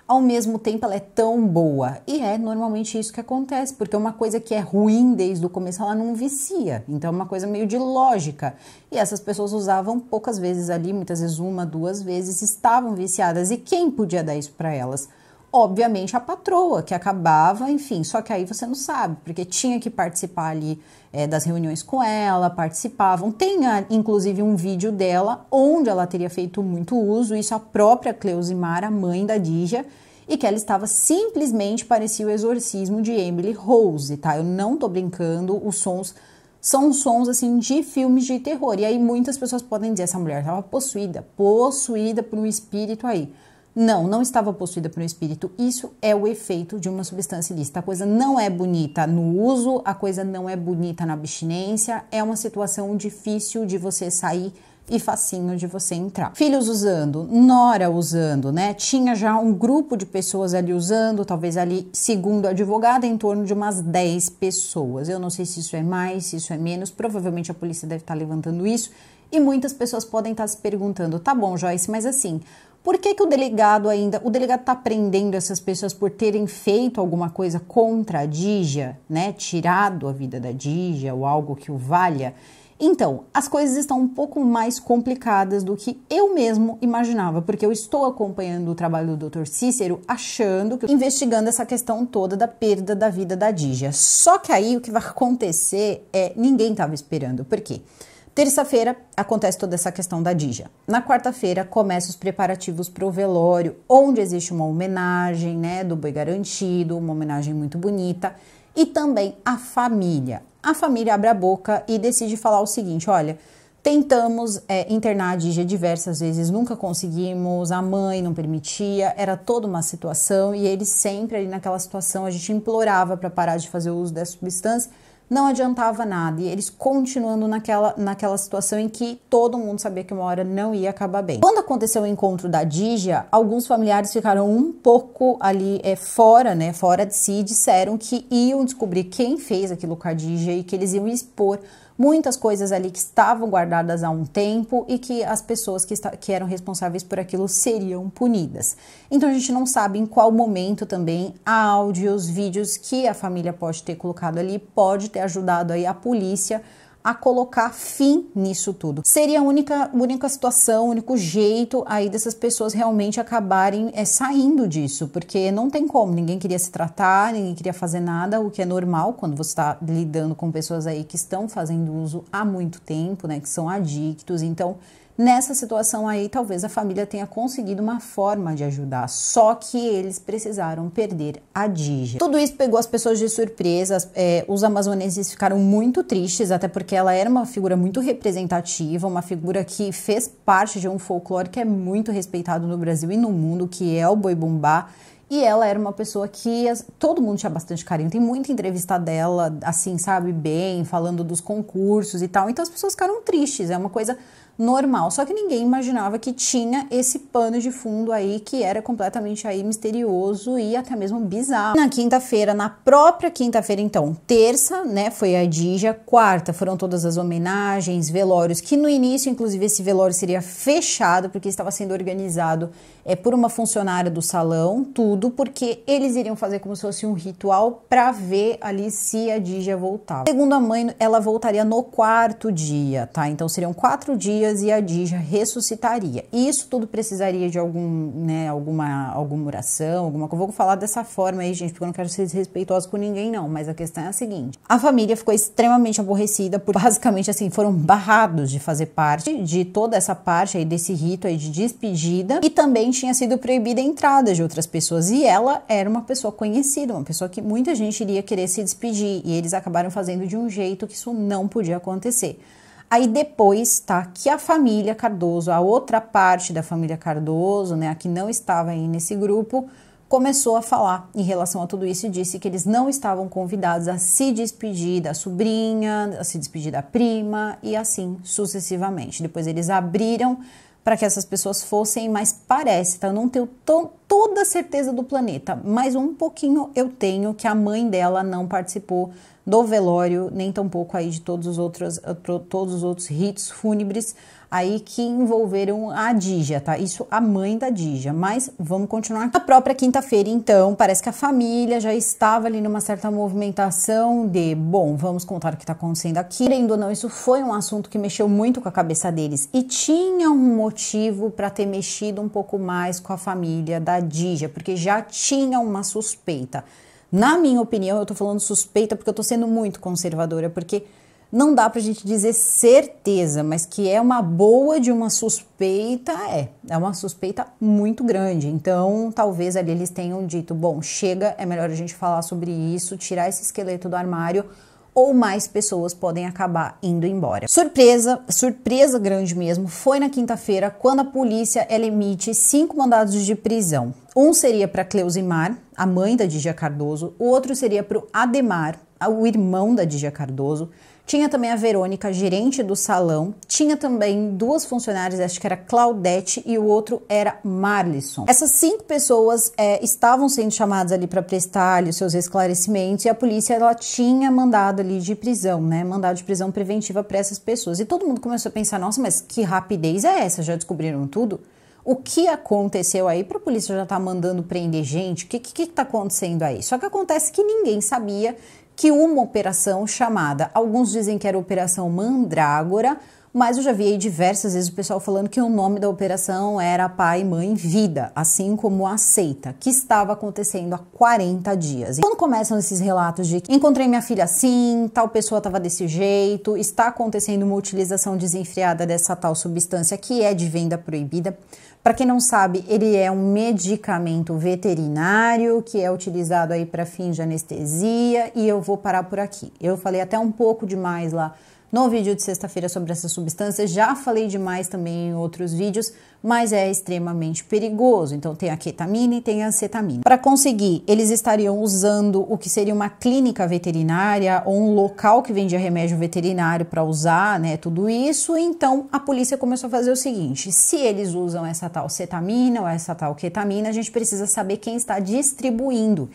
ao mesmo tempo ela é tão boa. E é normalmente isso que acontece, porque é uma coisa que é ruim desde o começo ela não vicia. Então é uma coisa meio de lógica. E essas pessoas usavam poucas vezes ali, muitas vezes uma, duas vezes, estavam viciadas. E quem podia dar isso para elas? obviamente a patroa que acabava, enfim, só que aí você não sabe, porque tinha que participar ali é, das reuniões com ela, participavam. Tem inclusive um vídeo dela onde ela teria feito muito uso, isso a própria Cleusimara, mãe da Dija, e que ela estava simplesmente parecia o exorcismo de Emily Rose, tá? Eu não tô brincando, os sons são sons assim de filmes de terror. E aí muitas pessoas podem dizer essa mulher estava possuída, possuída por um espírito aí. Não, não estava possuída por um espírito. Isso é o efeito de uma substância ilícita. A coisa não é bonita no uso, a coisa não é bonita na abstinência, é uma situação difícil de você sair e facinho de você entrar. Filhos usando, nora usando, né? Tinha já um grupo de pessoas ali usando, talvez ali, segundo a advogada, em torno de umas 10 pessoas. Eu não sei se isso é mais, se isso é menos, provavelmente a polícia deve estar levantando isso. E muitas pessoas podem estar se perguntando: tá bom, Joyce, mas assim, por que, que o delegado ainda, o delegado está prendendo essas pessoas por terem feito alguma coisa contra a Dija, né? Tirado a vida da Dija ou algo que o valha? Então, as coisas estão um pouco mais complicadas do que eu mesmo imaginava, porque eu estou acompanhando o trabalho do Dr. Cícero, achando que investigando essa questão toda da perda da vida da Dija. Só que aí o que vai acontecer é ninguém estava esperando, por quê? Terça-feira acontece toda essa questão da Dija. Na quarta-feira começam os preparativos para o velório, onde existe uma homenagem, né, do boi garantido, uma homenagem muito bonita, e também a família. A família abre a boca e decide falar o seguinte: olha, tentamos é, internar a Dija diversas vezes, nunca conseguimos, a mãe não permitia, era toda uma situação e ele sempre ali naquela situação a gente implorava para parar de fazer o uso dessa substância não adiantava nada. E eles continuando naquela, naquela situação em que todo mundo sabia que uma hora não ia acabar bem. Quando aconteceu o encontro da Dígia, alguns familiares ficaram um pouco ali é, fora, né? Fora de si, disseram que iam descobrir quem fez aquilo com a Dígia e que eles iam expor muitas coisas ali que estavam guardadas há um tempo e que as pessoas que, que eram responsáveis por aquilo seriam punidas. Então a gente não sabe em qual momento também áudios, vídeos que a família pode ter colocado ali pode ter ajudado aí a polícia a colocar fim nisso tudo. Seria a única, única situação, o único jeito aí dessas pessoas realmente acabarem é, saindo disso, porque não tem como, ninguém queria se tratar, ninguém queria fazer nada, o que é normal quando você está lidando com pessoas aí que estão fazendo uso há muito tempo, né, que são adictos, então Nessa situação aí, talvez a família tenha conseguido uma forma de ajudar, só que eles precisaram perder a Dija. Tudo isso pegou as pessoas de surpresa, é, os amazoneses ficaram muito tristes, até porque ela era uma figura muito representativa, uma figura que fez parte de um folclore que é muito respeitado no Brasil e no mundo, que é o boi bumbá. E ela era uma pessoa que todo mundo tinha bastante carinho. Tem muita entrevista dela, assim, sabe, bem, falando dos concursos e tal. Então as pessoas ficaram tristes. É uma coisa normal. Só que ninguém imaginava que tinha esse pano de fundo aí que era completamente aí misterioso e até mesmo bizarro. Na quinta-feira, na própria quinta-feira, então, terça, né, foi a Dija, quarta foram todas as homenagens, velórios, que no início, inclusive, esse velório seria fechado porque estava sendo organizado é, por uma funcionária do salão, tudo porque eles iriam fazer como se fosse um ritual para ver ali se a Dija voltava. Segundo a mãe, ela voltaria no quarto dia, tá? Então seriam quatro dias dias e a Adija ressuscitaria. Isso tudo precisaria de algum, né, alguma, alguma oração, alguma coisa. Vou falar dessa forma aí, gente, porque eu não quero ser desrespeitosa com ninguém, não. Mas a questão é a seguinte: a família ficou extremamente aborrecida por basicamente assim, foram barrados de fazer parte de toda essa parte aí desse rito aí de despedida e também tinha sido proibida a entrada de outras pessoas. E ela era uma pessoa conhecida, uma pessoa que muita gente iria querer se despedir. E eles acabaram fazendo de um jeito que isso não podia acontecer. Aí depois tá que a família Cardoso, a outra parte da família Cardoso, né, a que não estava aí nesse grupo, começou a falar em relação a tudo isso e disse que eles não estavam convidados a se despedir da sobrinha, a se despedir da prima e assim sucessivamente. Depois eles abriram para que essas pessoas fossem, mas parece, tá? Eu não tenho toda certeza do planeta, mas um pouquinho eu tenho que a mãe dela não participou do velório, nem tampouco aí de todos os outros, todos os outros ritos fúnebres aí que envolveram a Dija, tá? Isso a mãe da Dija, mas vamos continuar. Na própria quinta-feira, então, parece que a família já estava ali numa certa movimentação de, bom, vamos contar o que está acontecendo aqui. Querendo ou não, isso foi um assunto que mexeu muito com a cabeça deles e tinha um motivo para ter mexido um pouco mais com a família da Dija, porque já tinha uma suspeita. Na minha opinião, eu tô falando suspeita porque eu tô sendo muito conservadora, porque não dá para a gente dizer certeza, mas que é uma boa de uma suspeita, é. É uma suspeita muito grande. Então, talvez ali eles tenham dito: bom, chega, é melhor a gente falar sobre isso, tirar esse esqueleto do armário. Ou mais pessoas podem acabar indo embora. Surpresa, surpresa grande mesmo, foi na quinta-feira quando a polícia emite cinco mandados de prisão um seria para Cleusimar, a mãe da Dígia Cardoso, o outro seria para o Ademar, o irmão da Dígia Cardoso. Tinha também a Verônica, gerente do salão. Tinha também duas funcionárias, acho que era Claudete e o outro era Marlisson. Essas cinco pessoas é, estavam sendo chamadas ali para prestar ali, os seus esclarecimentos e a polícia ela tinha mandado ali de prisão, né? Mandado de prisão preventiva para essas pessoas. E todo mundo começou a pensar: nossa, mas que rapidez é essa? Já descobriram tudo? o que aconteceu aí para a polícia já estar tá mandando prender gente? O que está acontecendo aí? Só que acontece que ninguém sabia que uma operação chamada, alguns dizem que era Operação Mandrágora, mas eu já vi aí diversas vezes o pessoal falando que o nome da operação era Pai Mãe Vida, assim como a seita, que estava acontecendo há 40 dias. E quando começam esses relatos de encontrei minha filha assim, tal pessoa estava desse jeito, está acontecendo uma utilização desenfreada dessa tal substância que é de venda proibida, para quem não sabe, ele é um medicamento veterinário que é utilizado aí para fins de anestesia e eu vou parar por aqui. Eu falei até um pouco demais lá no vídeo de sexta-feira sobre essas substâncias, já falei demais também em outros vídeos, mas é extremamente perigoso. Então tem a ketamina e tem a acetamina. Para conseguir, eles estariam usando o que seria uma clínica veterinária ou um local que vendia remédio veterinário para usar, né, tudo isso. Então a polícia começou a fazer o seguinte: se eles usam essa tal cetamina ou essa tal ketamina, a gente precisa saber quem está distribuindo.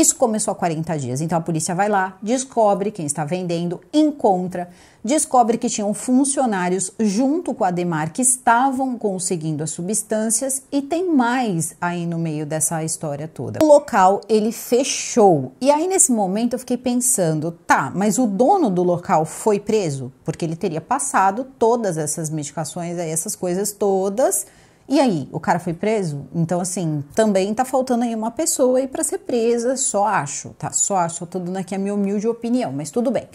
Isso começou há 40 dias. Então a polícia vai lá, descobre quem está vendendo, encontra, descobre que tinham funcionários junto com a Demar que estavam conseguindo as substâncias e tem mais aí no meio dessa história toda. O local ele fechou. E aí nesse momento eu fiquei pensando, tá, mas o dono do local foi preso porque ele teria passado todas essas medicações aí, essas coisas todas e aí, o cara foi preso? Então, assim, também tá faltando aí uma pessoa aí para ser presa, só acho, tá? Só acho, tô dando aqui a minha humilde opinião, mas tudo bem.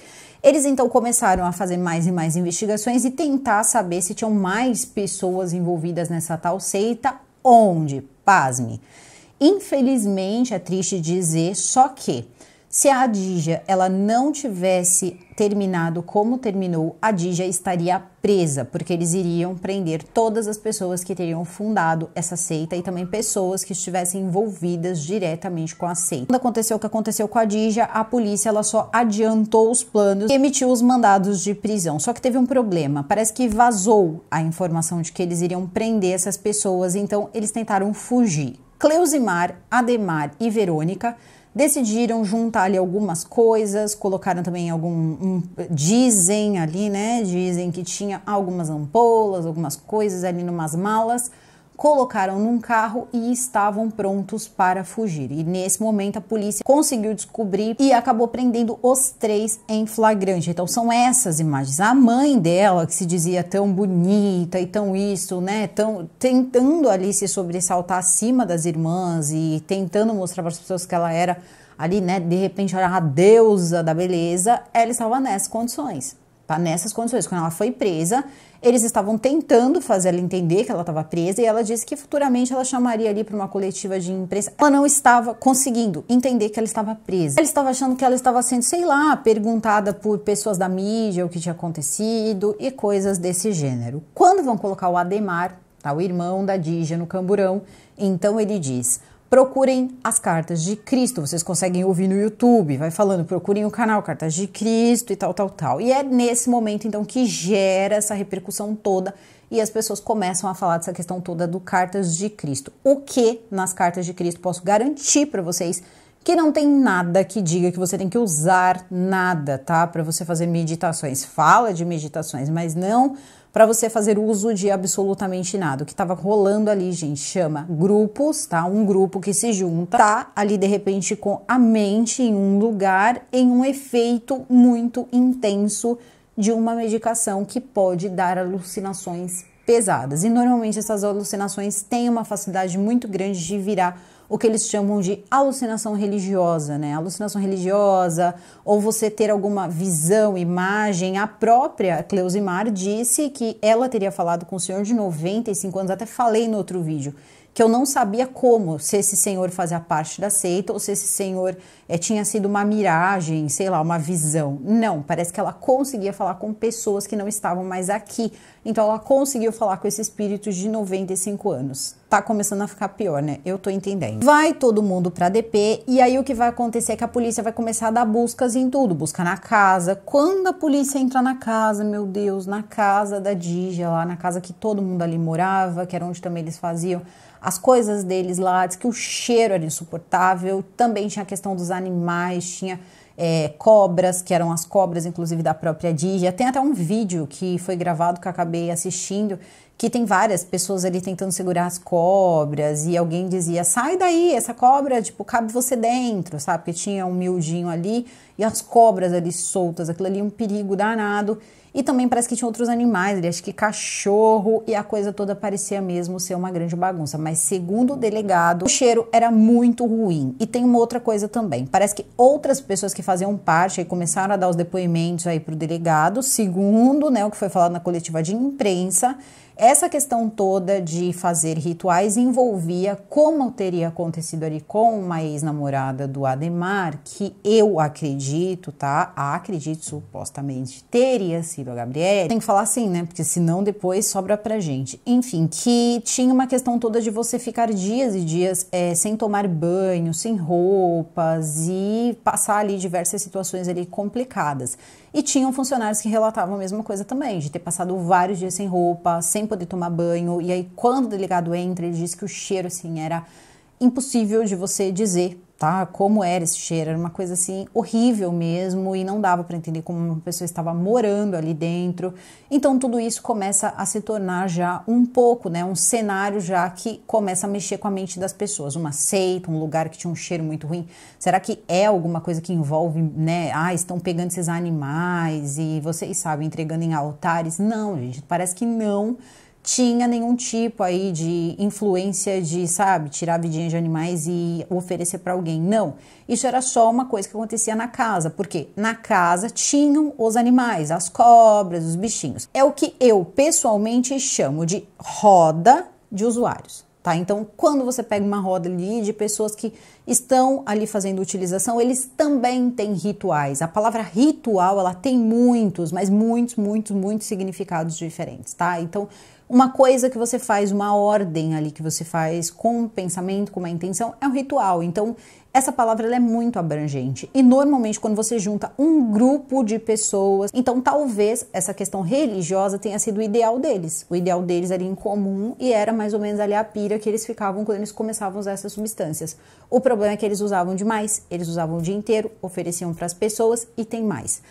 Eles então começaram a fazer mais e mais investigações e tentar saber se tinham mais pessoas envolvidas nessa tal seita, onde, pasme. Infelizmente, é triste dizer, só que se a Adija ela não tivesse terminado como terminou, a Adija estaria presa, porque eles iriam prender todas as pessoas que teriam fundado essa seita e também pessoas que estivessem envolvidas diretamente com a seita. Quando aconteceu o que aconteceu com a Adija, a polícia ela só adiantou os planos e emitiu os mandados de prisão. Só que teve um problema, parece que vazou a informação de que eles iriam prender essas pessoas, então eles tentaram fugir. Cleusimar, Ademar e Verônica decidiram juntar ali algumas coisas, colocaram também algum. Um, dizem ali, né? Dizem que tinha algumas ampolas, algumas coisas ali numas malas colocaram num carro e estavam prontos para fugir. E nesse momento a polícia conseguiu descobrir e acabou prendendo os três em flagrante. Então são essas imagens. A mãe dela que se dizia tão bonita e tão isso, né, tão tentando ali se sobressaltar acima das irmãs e tentando mostrar para as pessoas que ela era ali, né, de repente era a deusa da beleza, ela estava nessas condições. Tá nessas condições, quando ela foi presa, eles estavam tentando fazer ela entender que ela estava presa e ela disse que futuramente ela chamaria ali para uma coletiva de imprensa. Ela não estava conseguindo entender que ela estava presa. Ela estava achando que ela estava sendo, sei lá, perguntada por pessoas da mídia o que tinha acontecido e coisas desse gênero. Quando vão colocar o Ademar, tá, o irmão da Dija no camburão, então ele diz: procurem as cartas de Cristo. Vocês conseguem ouvir no YouTube, vai falando, procurem o canal Cartas de Cristo e tal, tal, tal. E é nesse momento então que gera essa repercussão toda e as pessoas começam a falar dessa questão toda do Cartas de Cristo. O que nas Cartas de Cristo posso garantir para vocês? Que não tem nada que diga que você tem que usar nada, tá? Para você fazer meditações. Fala de meditações, mas não para você fazer uso de absolutamente nada. O que estava rolando ali, gente, chama grupos, tá? Um grupo que se junta, tá ali de repente com a mente em um lugar, em um efeito muito intenso de uma medicação que pode dar alucinações pesadas. E normalmente essas alucinações têm uma facilidade muito grande de virar o que eles chamam de alucinação religiosa, né? Alucinação religiosa, ou você ter alguma visão, imagem. A própria Cleusimar disse que ela teria falado com o senhor de 95 anos, até falei no outro vídeo, que eu não sabia como, se esse senhor fazia parte da seita ou se esse senhor é, tinha sido uma miragem, sei lá, uma visão. Não, parece que ela conseguia falar com pessoas que não estavam mais aqui. Então ela conseguiu falar com esse espírito de 95 anos. Tá começando a ficar pior, né? Eu tô entendendo. Vai todo mundo pra DP e aí o que vai acontecer é que a polícia vai começar a dar buscas em tudo, busca na casa. Quando a polícia entra na casa, meu Deus, na casa da Dija, lá na casa que todo mundo ali morava, que era onde também eles faziam as coisas deles lá, diz que o cheiro era insuportável, também tinha a questão dos animais, tinha é, cobras, que eram as cobras, inclusive, da própria Digia. Tem até um vídeo que foi gravado que eu acabei assistindo, que tem várias pessoas ali tentando segurar as cobras, e alguém dizia, sai daí, essa cobra, tipo, cabe você dentro, sabe? Porque tinha um miudinho ali, e as cobras ali soltas, aquilo ali é um perigo danado. E também parece que tinha outros animais, ele acho que cachorro e a coisa toda parecia mesmo ser uma grande bagunça. Mas segundo o delegado, o cheiro era muito ruim. E tem uma outra coisa também. Parece que outras pessoas que faziam parte aí começaram a dar os depoimentos aí pro delegado, segundo, né, o que foi falado na coletiva de imprensa, essa questão toda de fazer rituais envolvia como teria acontecido ali com uma ex-namorada do Ademar, que eu acredito, tá? Acredito supostamente teria sido a Gabriela. Tem que falar assim, né? Porque senão depois sobra pra gente. Enfim, que tinha uma questão toda de você ficar dias e dias é, sem tomar banho, sem roupas e passar ali diversas situações ali complicadas. E tinham funcionários que relatavam a mesma coisa também, de ter passado vários dias sem roupa, sem poder tomar banho. E aí, quando o delegado entra, ele diz que o cheiro, assim, era impossível de você dizer tá? Como era esse cheiro? Era uma coisa assim horrível mesmo e não dava para entender como uma pessoa estava morando ali dentro. Então tudo isso começa a se tornar já um pouco, né, um cenário já que começa a mexer com a mente das pessoas. Uma seita, um lugar que tinha um cheiro muito ruim. Será que é alguma coisa que envolve, né, ah, estão pegando esses animais e vocês sabem entregando em altares? Não, gente, parece que não tinha nenhum tipo aí de influência de, sabe, tirar vidinha de animais e oferecer para alguém. Não. Isso era só uma coisa que acontecia na casa, porque na casa tinham os animais, as cobras, os bichinhos. É o que eu pessoalmente chamo de roda de usuários. Tá? Então, quando você pega uma roda ali de pessoas que estão ali fazendo utilização, eles também têm rituais. A palavra ritual, ela tem muitos, mas muitos, muitos, muitos significados diferentes, tá? Então, uma coisa que você faz, uma ordem ali que você faz com um pensamento, com uma intenção, é um ritual. Então, essa palavra é muito abrangente. E normalmente, quando você junta um grupo de pessoas, então talvez essa questão religiosa tenha sido o ideal deles. O ideal deles era em comum e era mais ou menos ali a pira que eles ficavam quando eles começavam a usar essas substâncias. O problema é que eles usavam demais, eles usavam o dia inteiro, ofereciam para as pessoas e tem mais.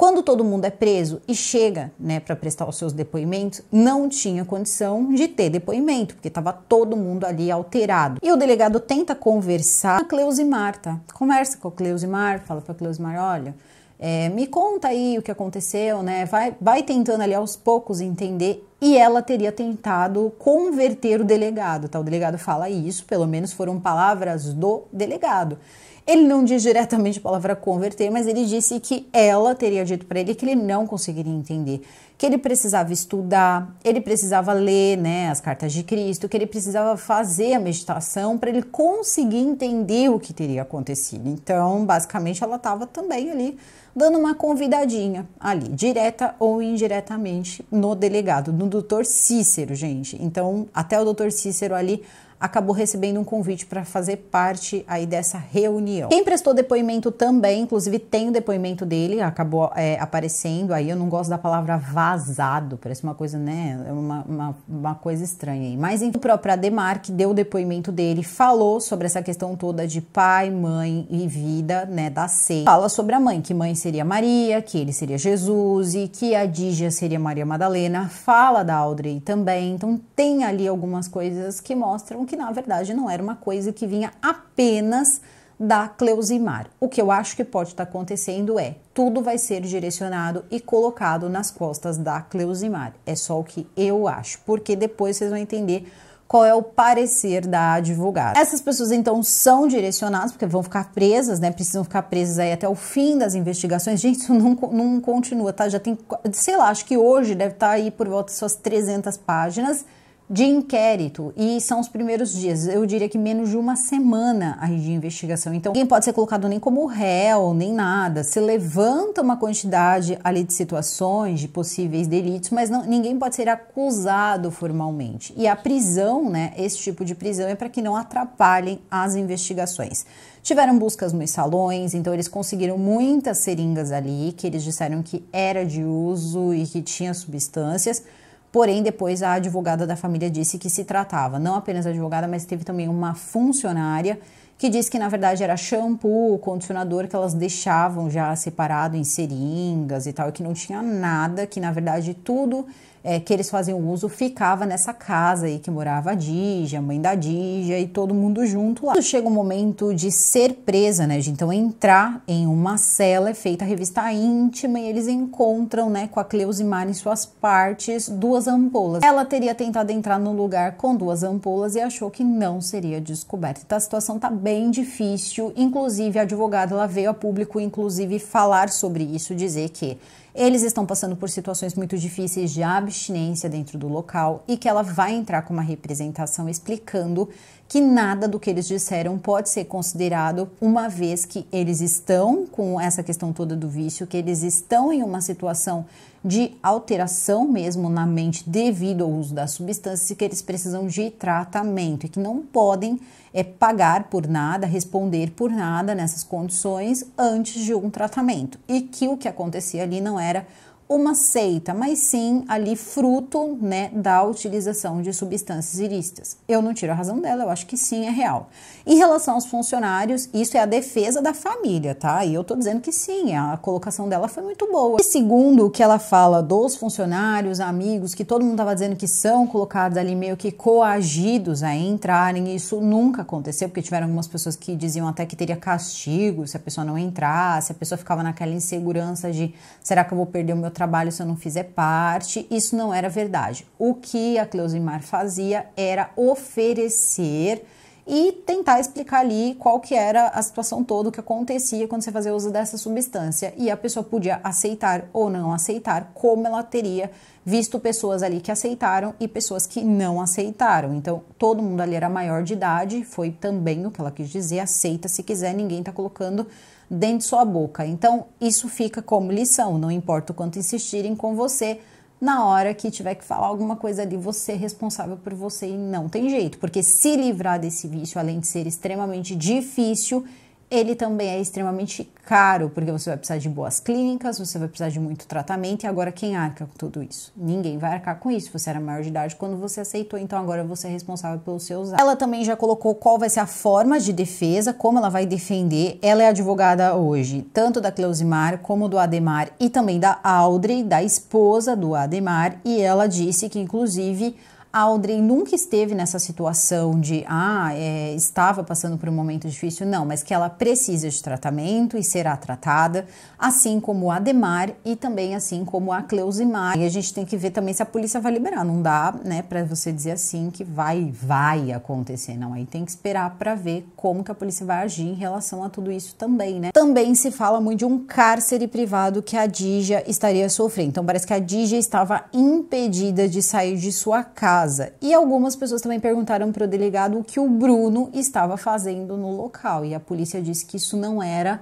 Quando todo mundo é preso e chega né, para prestar os seus depoimentos, não tinha condição de ter depoimento, porque estava todo mundo ali alterado. E o delegado tenta conversar com a Cleusimar, tá? Conversa com a Cleusimar, fala para a Cleusimar: olha, é, me conta aí o que aconteceu, né? Vai, vai tentando ali aos poucos entender. E ela teria tentado converter o delegado, tá? O delegado fala isso, pelo menos foram palavras do delegado. Ele não diz diretamente a palavra converter, mas ele disse que ela teria dito para ele que ele não conseguiria entender, que ele precisava estudar, ele precisava ler, né, as cartas de Cristo, que ele precisava fazer a meditação para ele conseguir entender o que teria acontecido. Então, basicamente, ela estava também ali dando uma convidadinha ali, direta ou indiretamente no delegado, no doutor Cícero, gente. Então, até o doutor Cícero ali acabou recebendo um convite para fazer parte aí dessa reunião. Quem prestou depoimento também, inclusive tem o depoimento dele, acabou é, aparecendo aí. Eu não gosto da palavra vazado, parece uma coisa, né? É uma, uma, uma coisa estranha aí. Mas enfim, o próprio Ademar, que deu o depoimento dele, falou sobre essa questão toda de pai, mãe e vida, né? Da C. Fala sobre a mãe, que mãe seria Maria, que ele seria Jesus e que a Dígia seria Maria Madalena. Fala da Audrey também. Então tem ali algumas coisas que mostram que na verdade não era uma coisa que vinha apenas da Cleusimar. O que eu acho que pode estar acontecendo é tudo vai ser direcionado e colocado nas costas da Cleusimar. É só o que eu acho, porque depois vocês vão entender qual é o parecer da advogada. Essas pessoas então são direcionadas, porque vão ficar presas, né? Precisam ficar presas aí até o fim das investigações. Gente, isso não, não continua, tá? Já tem, sei lá, acho que hoje deve estar tá aí por volta de suas 300 páginas de inquérito e são os primeiros dias, eu diria que menos de uma semana aí de investigação. Então, ninguém pode ser colocado nem como réu, nem nada. Se levanta uma quantidade ali de situações, de possíveis delitos, mas não, ninguém pode ser acusado formalmente. E a prisão, né, esse tipo de prisão é para que não atrapalhem as investigações. Tiveram buscas nos salões, então eles conseguiram muitas seringas ali que eles disseram que era de uso e que tinha substâncias. Porém, depois a advogada da família disse que se tratava não apenas a advogada, mas teve também uma funcionária que disse que na verdade era shampoo, condicionador que elas deixavam já separado em seringas e tal, e que não tinha nada, que na verdade tudo é, que eles faziam uso ficava nessa casa aí que morava a Dija, a mãe da Dija e todo mundo junto lá. Chega o um momento de ser presa, né? De então entrar em uma cela, é feita a revista íntima e eles encontram, né, com a e Cleusimar em suas partes, duas ampolas. Ela teria tentado entrar no lugar com duas ampolas e achou que não seria descoberta. Então a situação tá bem difícil, inclusive a advogada ela veio a público, inclusive, falar sobre isso, dizer que eles estão passando por situações muito difíceis de abstinência dentro do local e que ela vai entrar com uma representação explicando que nada do que eles disseram pode ser considerado, uma vez que eles estão com essa questão toda do vício, que eles estão em uma situação de alteração mesmo na mente devido ao uso da substância e que eles precisam de tratamento e que não podem é pagar por nada, responder por nada nessas condições antes de um tratamento. E que o que acontecia ali não era uma seita, mas sim ali fruto né, da utilização de substâncias ilícitas. Eu não tiro a razão dela, eu acho que sim, é real. Em relação aos funcionários, isso é a defesa da família, tá? E eu tô dizendo que sim, a colocação dela foi muito boa. E segundo o que ela fala dos funcionários, amigos, que todo mundo tava dizendo que são colocados ali meio que coagidos a entrarem, isso nunca aconteceu, porque tiveram algumas pessoas que diziam até que teria castigo se a pessoa não entrasse, a pessoa ficava naquela insegurança de será que eu vou perder o meu trabalho? trabalho se eu não fizer parte. Isso não era verdade. O que a Cleusimar fazia era oferecer e tentar explicar ali qual que era a situação toda, o que acontecia quando você fazia uso dessa substância. E a pessoa podia aceitar ou não aceitar, como ela teria visto pessoas ali que aceitaram e pessoas que não aceitaram. Então, todo mundo ali era maior de idade, foi também o que ela quis dizer, aceita se quiser, ninguém está colocando dentro de sua boca. Então, isso fica como lição, não importa o quanto insistirem com você, na hora que tiver que falar alguma coisa ali, você é responsável por você e não tem jeito, porque se livrar desse vício, além de ser extremamente difícil, ele também é extremamente caro, porque você vai precisar de boas clínicas, você vai precisar de muito tratamento, e agora quem arca com tudo isso? Ninguém vai arcar com isso. Você era maior de idade quando você aceitou, então agora você é responsável pelos seus Ela também já colocou qual vai ser a forma de defesa, como ela vai defender. Ela é advogada hoje, tanto da Cleusimar como do Ademar e também da Audrey, da esposa do Ademar, e ela disse que, inclusive, Aldrin Audrey nunca esteve nessa situação de, ah, é, estava passando por um momento difícil, não, mas que ela precisa de tratamento e será tratada, assim como a Demar e também assim como a Cleusimar. E a gente tem que ver também se a polícia vai liberar, não dá, né, para você dizer assim que vai, vai acontecer, não. Aí tem que esperar para ver como que a polícia vai agir em relação a tudo isso também, né. Também se fala muito de um cárcere privado que a Dija estaria sofrendo. Então parece que a Dija estava impedida de sair de sua casa casa. E algumas pessoas também perguntaram para o delegado o que o Bruno estava fazendo no local. E a polícia disse que isso não era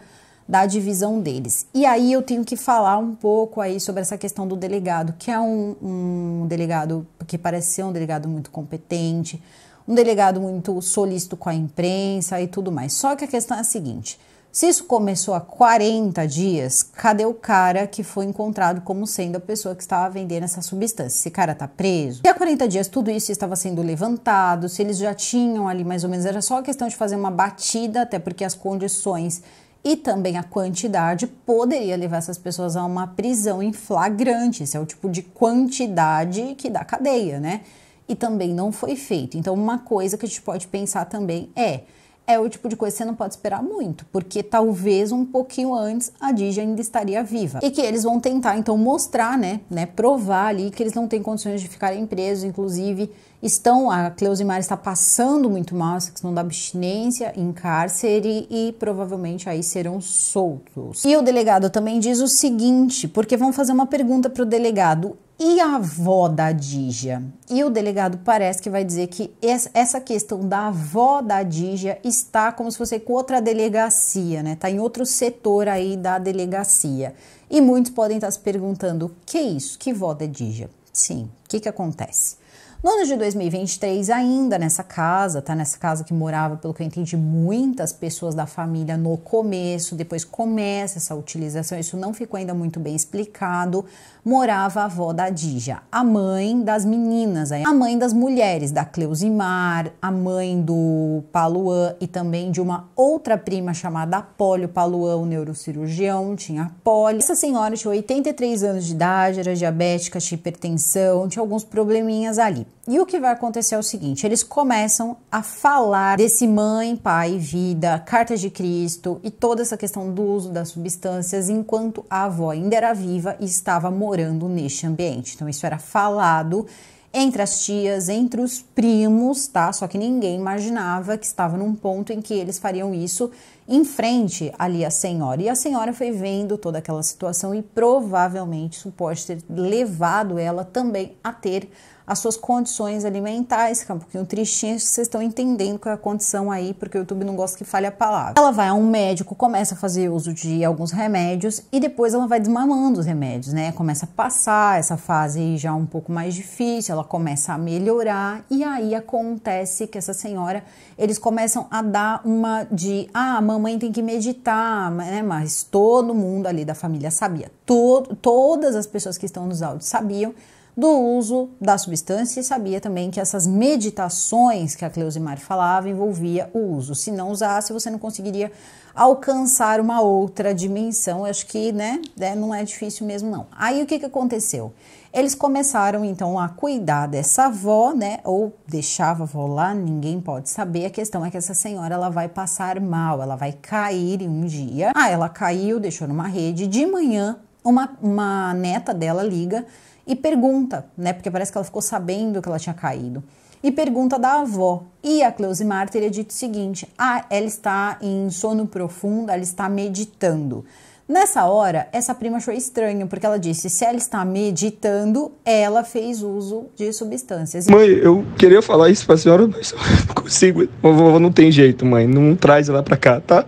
da divisão deles. E aí eu tenho que falar um pouco aí sobre essa questão do delegado, que é um, um delegado que parece ser um delegado muito competente, um delegado muito solícito com a imprensa e tudo mais. Só que a questão é a seguinte. Se isso começou há 40 dias, cadê o cara que foi encontrado como sendo a pessoa que estava vendendo essa substância? Esse cara tá preso? Se há 40 dias tudo isso estava sendo levantado, se eles já tinham ali mais ou menos, era só questão de fazer uma batida, até porque as condições e também a quantidade poderia levar essas pessoas a uma prisão em flagrante. Esse é o tipo de quantidade que dá cadeia, né? E também não foi feito. Então, uma coisa que a gente pode pensar também é é o tipo de coisa que você não pode esperar muito, porque talvez um pouquinho antes a Digi ainda estaria viva. E que eles vão tentar então mostrar, né, né, provar ali que eles não têm condições de ficarem presos, inclusive estão a Cleusimar está passando muito mal essa questão da abstinência em cárcere e provavelmente aí serão soltos. E o delegado também diz o seguinte, porque vão fazer uma pergunta para o delegado e a avó da Dígia? E o delegado parece que vai dizer que essa questão da avó da Dígia está como se fosse com outra delegacia, né? Está em outro setor aí da delegacia. E muitos podem estar tá se perguntando: que isso? Que vó da Dígia? Sim, o que, que acontece? No ano de 2023, ainda nessa casa, tá? Nessa casa que morava, pelo que eu entendi, muitas pessoas da família no começo, depois começa essa utilização, isso não ficou ainda muito bem explicado, morava a avó da Dija, a mãe das meninas, a mãe das mulheres, da Cleusimar, a mãe do Paluan e também de uma outra prima chamada Apólio Paluan, o neurocirurgião, tinha Apólio. Essa senhora tinha 83 anos de idade, era diabética, tinha hipertensão, tinha alguns probleminhas ali. E o que vai acontecer é o seguinte, eles começam a falar desse mãe, pai, vida, cartas de Cristo e toda essa questão do uso das substâncias enquanto a avó ainda era viva e estava morando morando neste ambiente. Então, isso era falado entre as tias, entre os primos, tá? Só que ninguém imaginava que estava num ponto em que eles fariam isso em frente ali à senhora. E a senhora foi vendo toda aquela situação e provavelmente isso pode ter levado ela também a ter as suas condições alimentares, é um pouquinho tristinha, vocês estão entendendo qual é a condição aí, porque o YouTube não gosta que fale a palavra. Ela vai a um médico, começa a fazer uso de alguns remédios e depois ela vai desmamando os remédios, né? Começa a passar essa fase já um pouco mais difícil, ela começa a melhorar e aí acontece que essa senhora, eles começam a dar uma de, ah, a mamãe tem que meditar, né? Mas todo mundo ali da família sabia, todo, todas as pessoas que estão nos áudios sabiam do uso da substância e sabia também que essas meditações que a Cleusimar falava envolvia o uso. Se não usasse, você não conseguiria alcançar uma outra dimensão. Eu acho que, né, é, não é difícil mesmo não. Aí o que, que aconteceu? Eles começaram então a cuidar dessa avó, né, ou deixava a avó lá, ninguém pode saber. A questão é que essa senhora ela vai passar mal, ela vai cair em um dia. Ah, ela caiu, deixou numa rede. De manhã, uma, uma neta dela liga e pergunta, né? Porque parece que ela ficou sabendo que ela tinha caído. E pergunta da avó. E a Cleusimar teria dito o seguinte: ah, ela está em sono profundo, ela está meditando. Nessa hora, essa prima achou estranho, porque ela disse: se ela está meditando, ela fez uso de substâncias. Mãe, eu queria falar isso pra senhora, mas eu não consigo. A vovó não tem jeito, mãe. Não traz ela pra cá, tá?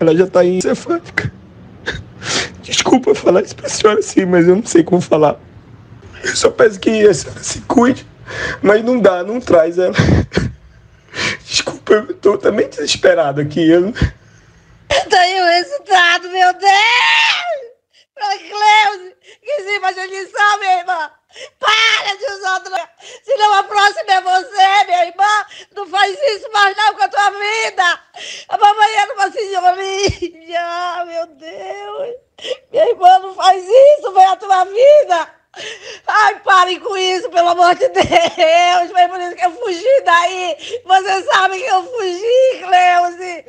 Ela já tá encefálica. Desculpa falar isso pra senhora assim, mas eu não sei como falar. Eu só peço que essa se cuide, mas não dá, não traz ela. Desculpa, eu tô também desesperado aqui. Eu, eu tenho resultado, meu Deus! Pra que se imaginação, minha irmã! Para de usar droga! Senão a próxima é você, minha irmã! Não faz isso mais não com a tua vida! A mamãe era é uma senhorinha! Meu Deus! Minha irmã, não faz isso, foi a tua vida! Ai, parem com isso, pelo amor de Deus! Foi por isso que eu fugi daí! Vocês sabem que eu fugi, Cleusi!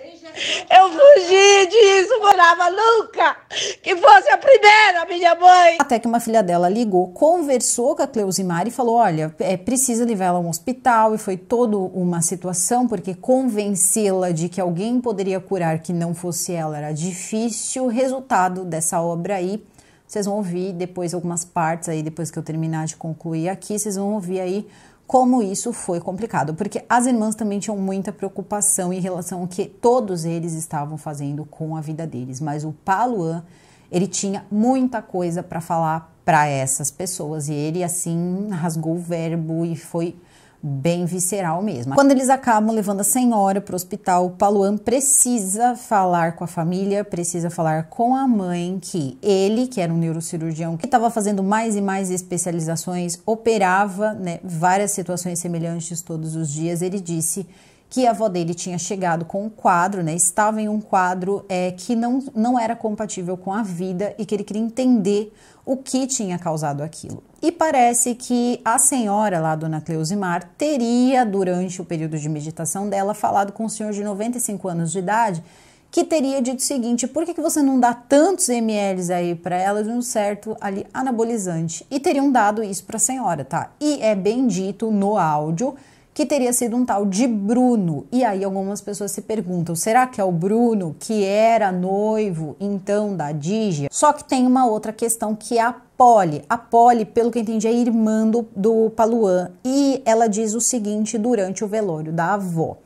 Eu fugi disso, morava nunca! Que fosse a primeira, minha mãe! Até que uma filha dela ligou, conversou com a Cleusimar e falou: olha, é, precisa levar ela a um hospital, e foi toda uma situação, porque convencê-la de que alguém poderia curar que não fosse ela era difícil. O Resultado dessa obra aí vocês vão ouvir depois algumas partes aí, depois que eu terminar de concluir aqui, vocês vão ouvir aí como isso foi complicado, porque as irmãs também tinham muita preocupação em relação ao que todos eles estavam fazendo com a vida deles, mas o Paluan, ele tinha muita coisa para falar para essas pessoas e ele assim rasgou o verbo e foi bem visceral mesmo. Quando eles acabam levando a senhora para o hospital, o Paluan precisa falar com a família, precisa falar com a mãe que ele, que era um neurocirurgião que estava fazendo mais e mais especializações, operava né, várias situações semelhantes todos os dias, ele disse que a avó dele tinha chegado com um quadro, né, estava em um quadro é, que não, não era compatível com a vida e que ele queria entender o que tinha causado aquilo. E parece que a senhora lá, dona Cleusimar, teria, durante o período de meditação dela, falado com um senhor de 95 anos de idade que teria dito o seguinte: por que, que você não dá tantos ml aí para ela de um certo ali anabolizante? E teriam dado isso para a senhora, tá? E é bem dito no áudio que teria sido um tal de Bruno. E aí algumas pessoas se perguntam: será que é o Bruno que era noivo então da Dígia? Só que tem uma outra questão que é a Polly. A Polly, pelo que eu entendi, é irmã do, do Paluan e ela diz o seguinte durante o velório da avó.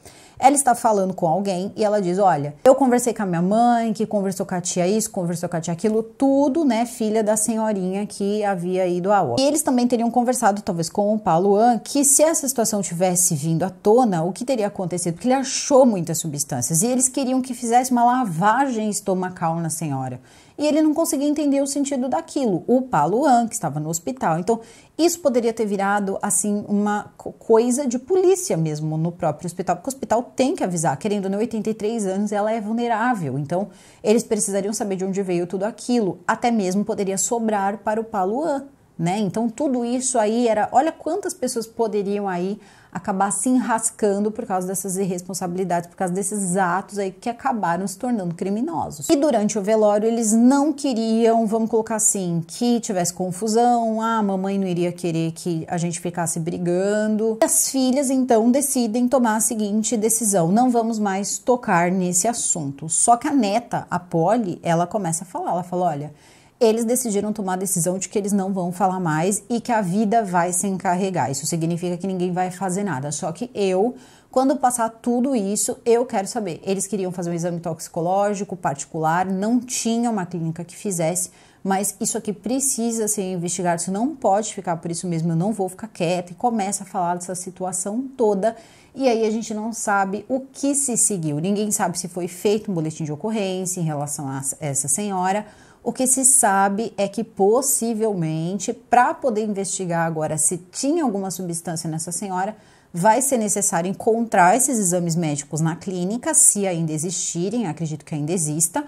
Ela está falando com alguém e ela diz: Olha, eu conversei com a minha mãe, que conversou com a tia isso, conversou com a tia aquilo, tudo, né? Filha da senhorinha que havia ido à ONU. E eles também teriam conversado, talvez, com o Paulo An, que se essa situação tivesse vindo à tona, o que teria acontecido? Porque ele achou muitas substâncias e eles queriam que fizesse uma lavagem estomacal na senhora e ele não conseguia entender o sentido daquilo. O Paluan, que estava no hospital. Então, isso poderia ter virado, assim, uma coisa de polícia mesmo no próprio hospital, porque o hospital tem que avisar. Querendo ou não, 83 anos, ela é vulnerável. Então, eles precisariam saber de onde veio tudo aquilo. Até mesmo poderia sobrar para o Paluan, né? Então, tudo isso aí era. Olha quantas pessoas poderiam aí acabar se enrascando por causa dessas irresponsabilidades, por causa desses atos aí que acabaram se tornando criminosos. E durante o velório eles não queriam, vamos colocar assim, que tivesse confusão, ah, a mamãe não iria querer que a gente ficasse brigando. E as filhas então decidem tomar a seguinte decisão: não vamos mais tocar nesse assunto. Só que a neta, a Polly, ela começa a falar, ela fala, olha, eles decidiram tomar a decisão de que eles não vão falar mais e que a vida vai se encarregar. Isso significa que ninguém vai fazer nada. Só que eu, quando passar tudo isso, eu quero saber. Eles queriam fazer um exame toxicológico particular, não tinha uma clínica que fizesse, mas isso aqui precisa ser investigado. Isso não pode ficar por isso mesmo. Eu não vou ficar quieta e começa a falar dessa situação toda. E aí a gente não sabe o que se seguiu. Ninguém sabe se foi feito um boletim de ocorrência em relação a essa senhora o que se sabe é que possivelmente, para poder investigar agora se tinha alguma substância nessa senhora, vai ser necessário encontrar esses exames médicos na clínica, se ainda existirem, acredito que ainda exista,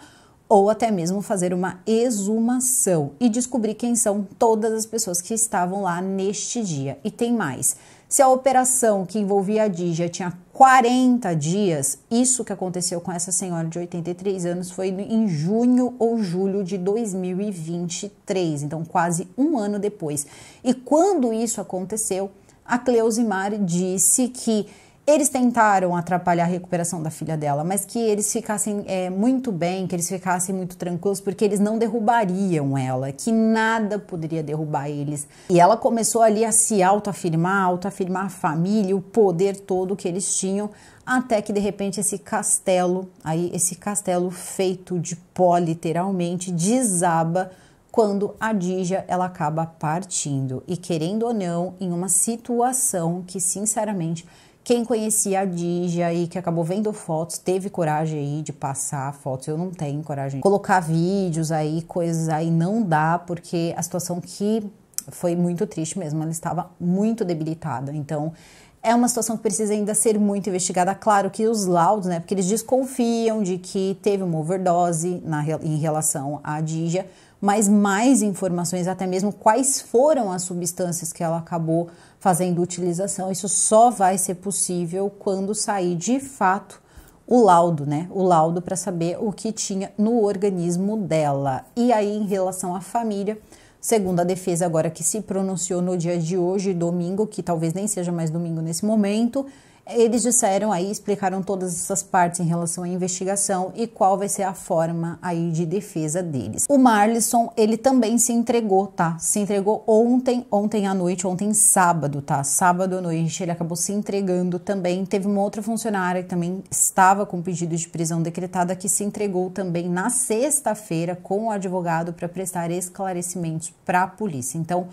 ou até mesmo fazer uma exumação e descobrir quem são todas as pessoas que estavam lá neste dia. E tem mais. Se a operação que envolvia a Dija tinha 40 dias, isso que aconteceu com essa senhora de 83 anos foi em junho ou julho de 2023, então quase um ano depois. E quando isso aconteceu, a Cleusimar disse que eles tentaram atrapalhar a recuperação da filha dela, mas que eles ficassem é, muito bem, que eles ficassem muito tranquilos, porque eles não derrubariam ela, que nada poderia derrubar eles. E ela começou ali a se autoafirmar, autoafirmar a família, o poder todo que eles tinham, até que de repente esse castelo, aí esse castelo feito de pó literalmente, desaba quando a Dija ela acaba partindo e querendo ou não em uma situação que sinceramente quem conhecia a Dija e que acabou vendo fotos, teve coragem aí de passar fotos. Eu não tenho coragem. Colocar vídeos aí, coisas aí, não dá, porque a situação que foi muito triste mesmo. Ela estava muito debilitada. Então, é uma situação que precisa ainda ser muito investigada. Claro que os laudos, né? Porque eles desconfiam de que teve uma overdose na, em relação à Dija, mas mais informações, até mesmo quais foram as substâncias que ela acabou fazendo utilização. Isso só vai ser possível quando sair de fato o laudo, né? O laudo para saber o que tinha no organismo dela. E aí, em relação à família, segundo a defesa agora que se pronunciou no dia de hoje, domingo, que talvez nem seja mais domingo nesse momento, eles disseram aí, explicaram todas essas partes em relação à investigação e qual vai ser a forma aí de defesa deles. O Marlison, ele também se entregou, tá? Se entregou ontem, ontem à noite, ontem sábado, tá? Sábado à noite ele acabou se entregando também. Teve uma outra funcionária que também estava com pedido de prisão decretada que se entregou também na sexta-feira com o advogado para prestar esclarecimentos para a polícia. Então,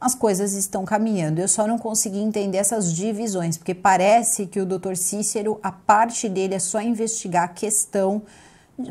as coisas estão caminhando. Eu só não consegui entender essas divisões, porque parece que o doutor Cícero, a parte dele é só investigar a questão,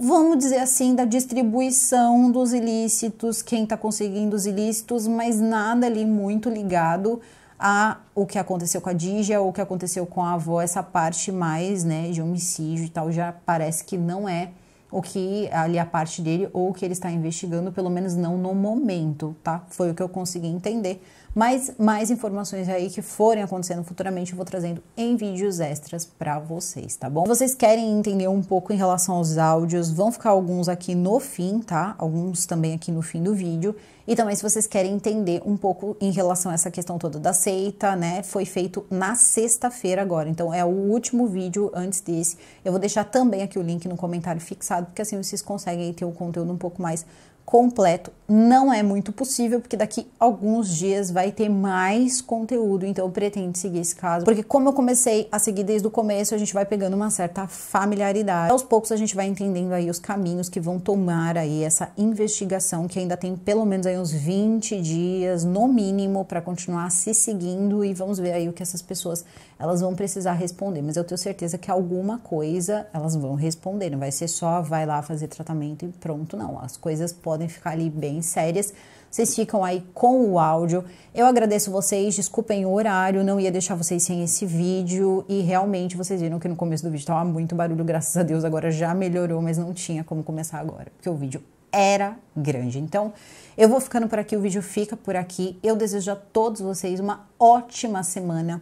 vamos dizer assim, da distribuição dos ilícitos, quem está conseguindo os ilícitos, mas nada ali muito ligado a o que aconteceu com a Dija, o que aconteceu com a avó, essa parte mais, né, de homicídio e tal, já parece que não é o que ali a parte dele ou o que ele está investigando, pelo menos não no momento, tá? Foi o que eu consegui entender, mas mais informações aí que forem acontecendo futuramente eu vou trazendo em vídeos extras para vocês, tá bom? Se vocês querem entender um pouco em relação aos áudios, vão ficar alguns aqui no fim, tá? Alguns também aqui no fim do vídeo. E também se vocês querem entender um pouco em relação a essa questão toda da seita, né? Foi feito na sexta-feira agora, então é o último vídeo antes desse. Eu vou deixar também aqui o link no comentário fixado, porque assim vocês conseguem ter o conteúdo um pouco mais completo não é muito possível, porque daqui alguns dias vai ter mais conteúdo, então eu pretendo seguir esse caso. Porque como eu comecei a seguir desde o começo, a gente vai pegando uma certa familiaridade. Aos poucos a gente vai entendendo aí os caminhos que vão tomar aí essa investigação, que ainda tem pelo menos aí uns 20 dias, no mínimo, para continuar se seguindo e vamos ver aí o que essas pessoas elas vão precisar responder, mas eu tenho certeza que alguma coisa elas vão responder, não vai ser só vai lá fazer tratamento e pronto, não. As coisas podem ficar ali bem sérias. Vocês ficam aí com o áudio. Eu agradeço vocês, desculpem o horário, não ia deixar vocês sem esse vídeo e realmente vocês viram que no começo do vídeo estava muito barulho, graças a Deus agora já melhorou, mas não tinha como começar agora, porque o vídeo era grande. Então, eu vou ficando por aqui, o vídeo fica por aqui. Eu desejo a todos vocês uma ótima semana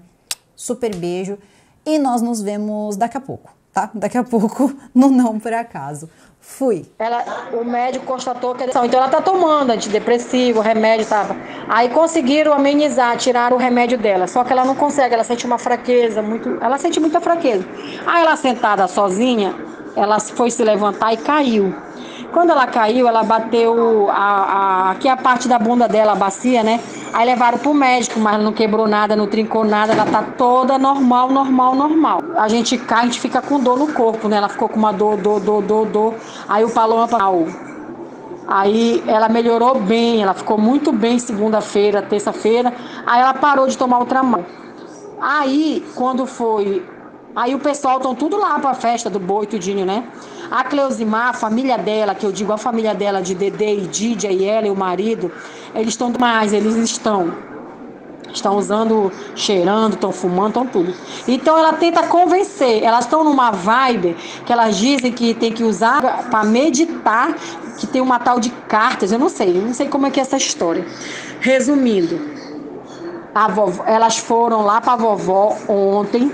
super beijo e nós nos vemos daqui a pouco, tá? Daqui a pouco no Não Por Acaso. Fui. Ela, o médico constatou que então ela tá tomando antidepressivo, remédio, tava. Aí conseguiram amenizar, tiraram o remédio dela. Só que ela não consegue, ela sente uma fraqueza, muito, ela sente muita fraqueza. Aí ela sentada sozinha, ela foi se levantar e caiu. Quando ela caiu, ela bateu a, a, aqui a parte da bunda dela, a bacia, né? Aí levaram pro médico, mas não quebrou nada, não trincou nada, ela tá toda normal, normal, normal. A gente cai, a gente fica com dor no corpo, né? Ela ficou com uma dor, dor, dor, dor, dor. Aí o Paloma falou. Aí ela melhorou bem, ela ficou muito bem segunda-feira, terça-feira. Aí ela parou de tomar mão. Aí, quando foi. Aí o pessoal estão tudo lá pra festa do boi, tudinho, né? A Cleusimar, a família dela, que eu digo a família dela de Dedê e Didia e ela e o marido, eles estão demais, eles estão. Estão usando, cheirando, estão fumando, estão tudo. Então ela tenta convencer. Elas estão numa vibe que elas dizem que tem que usar para meditar, que tem uma tal de cartas. Eu não sei, eu não sei como é que é essa história. Resumindo, vovó, elas foram lá para a vovó ontem.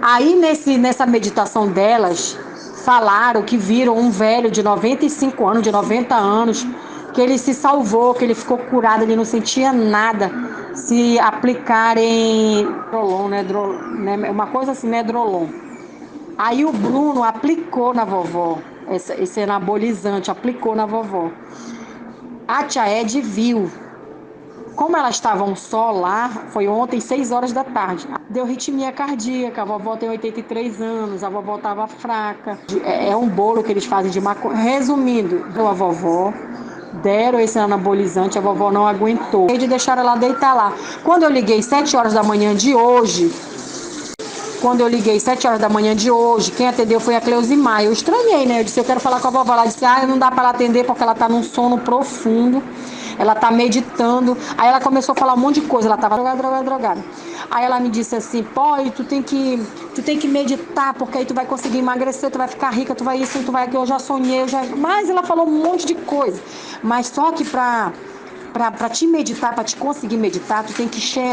Aí nesse, nessa meditação delas, falaram que viram um velho de 95 anos, de 90 anos, que ele se salvou, que ele ficou curado, ele não sentia nada. Se aplicarem drolon, né, né, uma coisa assim, né, drolon. Aí o Bruno aplicou na vovó, esse, esse anabolizante, aplicou na vovó. A tia Ed viu como elas estavam só lá, foi ontem, 6 horas da tarde. Deu ritmia cardíaca, a vovó tem 83 anos, a vovó estava fraca. É, é um bolo que eles fazem de maconha. Resumindo, deu a vovó, deram esse anabolizante, a vovó não aguentou. E de deixar ela deitar lá. Quando eu liguei 7 horas da manhã de hoje, quando eu liguei 7 horas da manhã de hoje, quem atendeu foi a Cleusimar. Eu estranhei, né? Eu disse, eu quero falar com a vovó. Ela disse, ah, não dá para ela atender porque ela tá num sono profundo ela tá meditando. Aí ela começou a falar um monte de coisa, ela tava drogada, drogada, drogada. Aí ela me disse assim, pô, tu tem que, tu tem que meditar, porque aí tu vai conseguir emagrecer, tu vai ficar rica, tu vai isso, tu vai aquilo, eu já sonhei, eu já... Mas ela falou um monte de coisa. Mas só que pra, pra, pra te meditar, pra te conseguir meditar, tu tem que chegar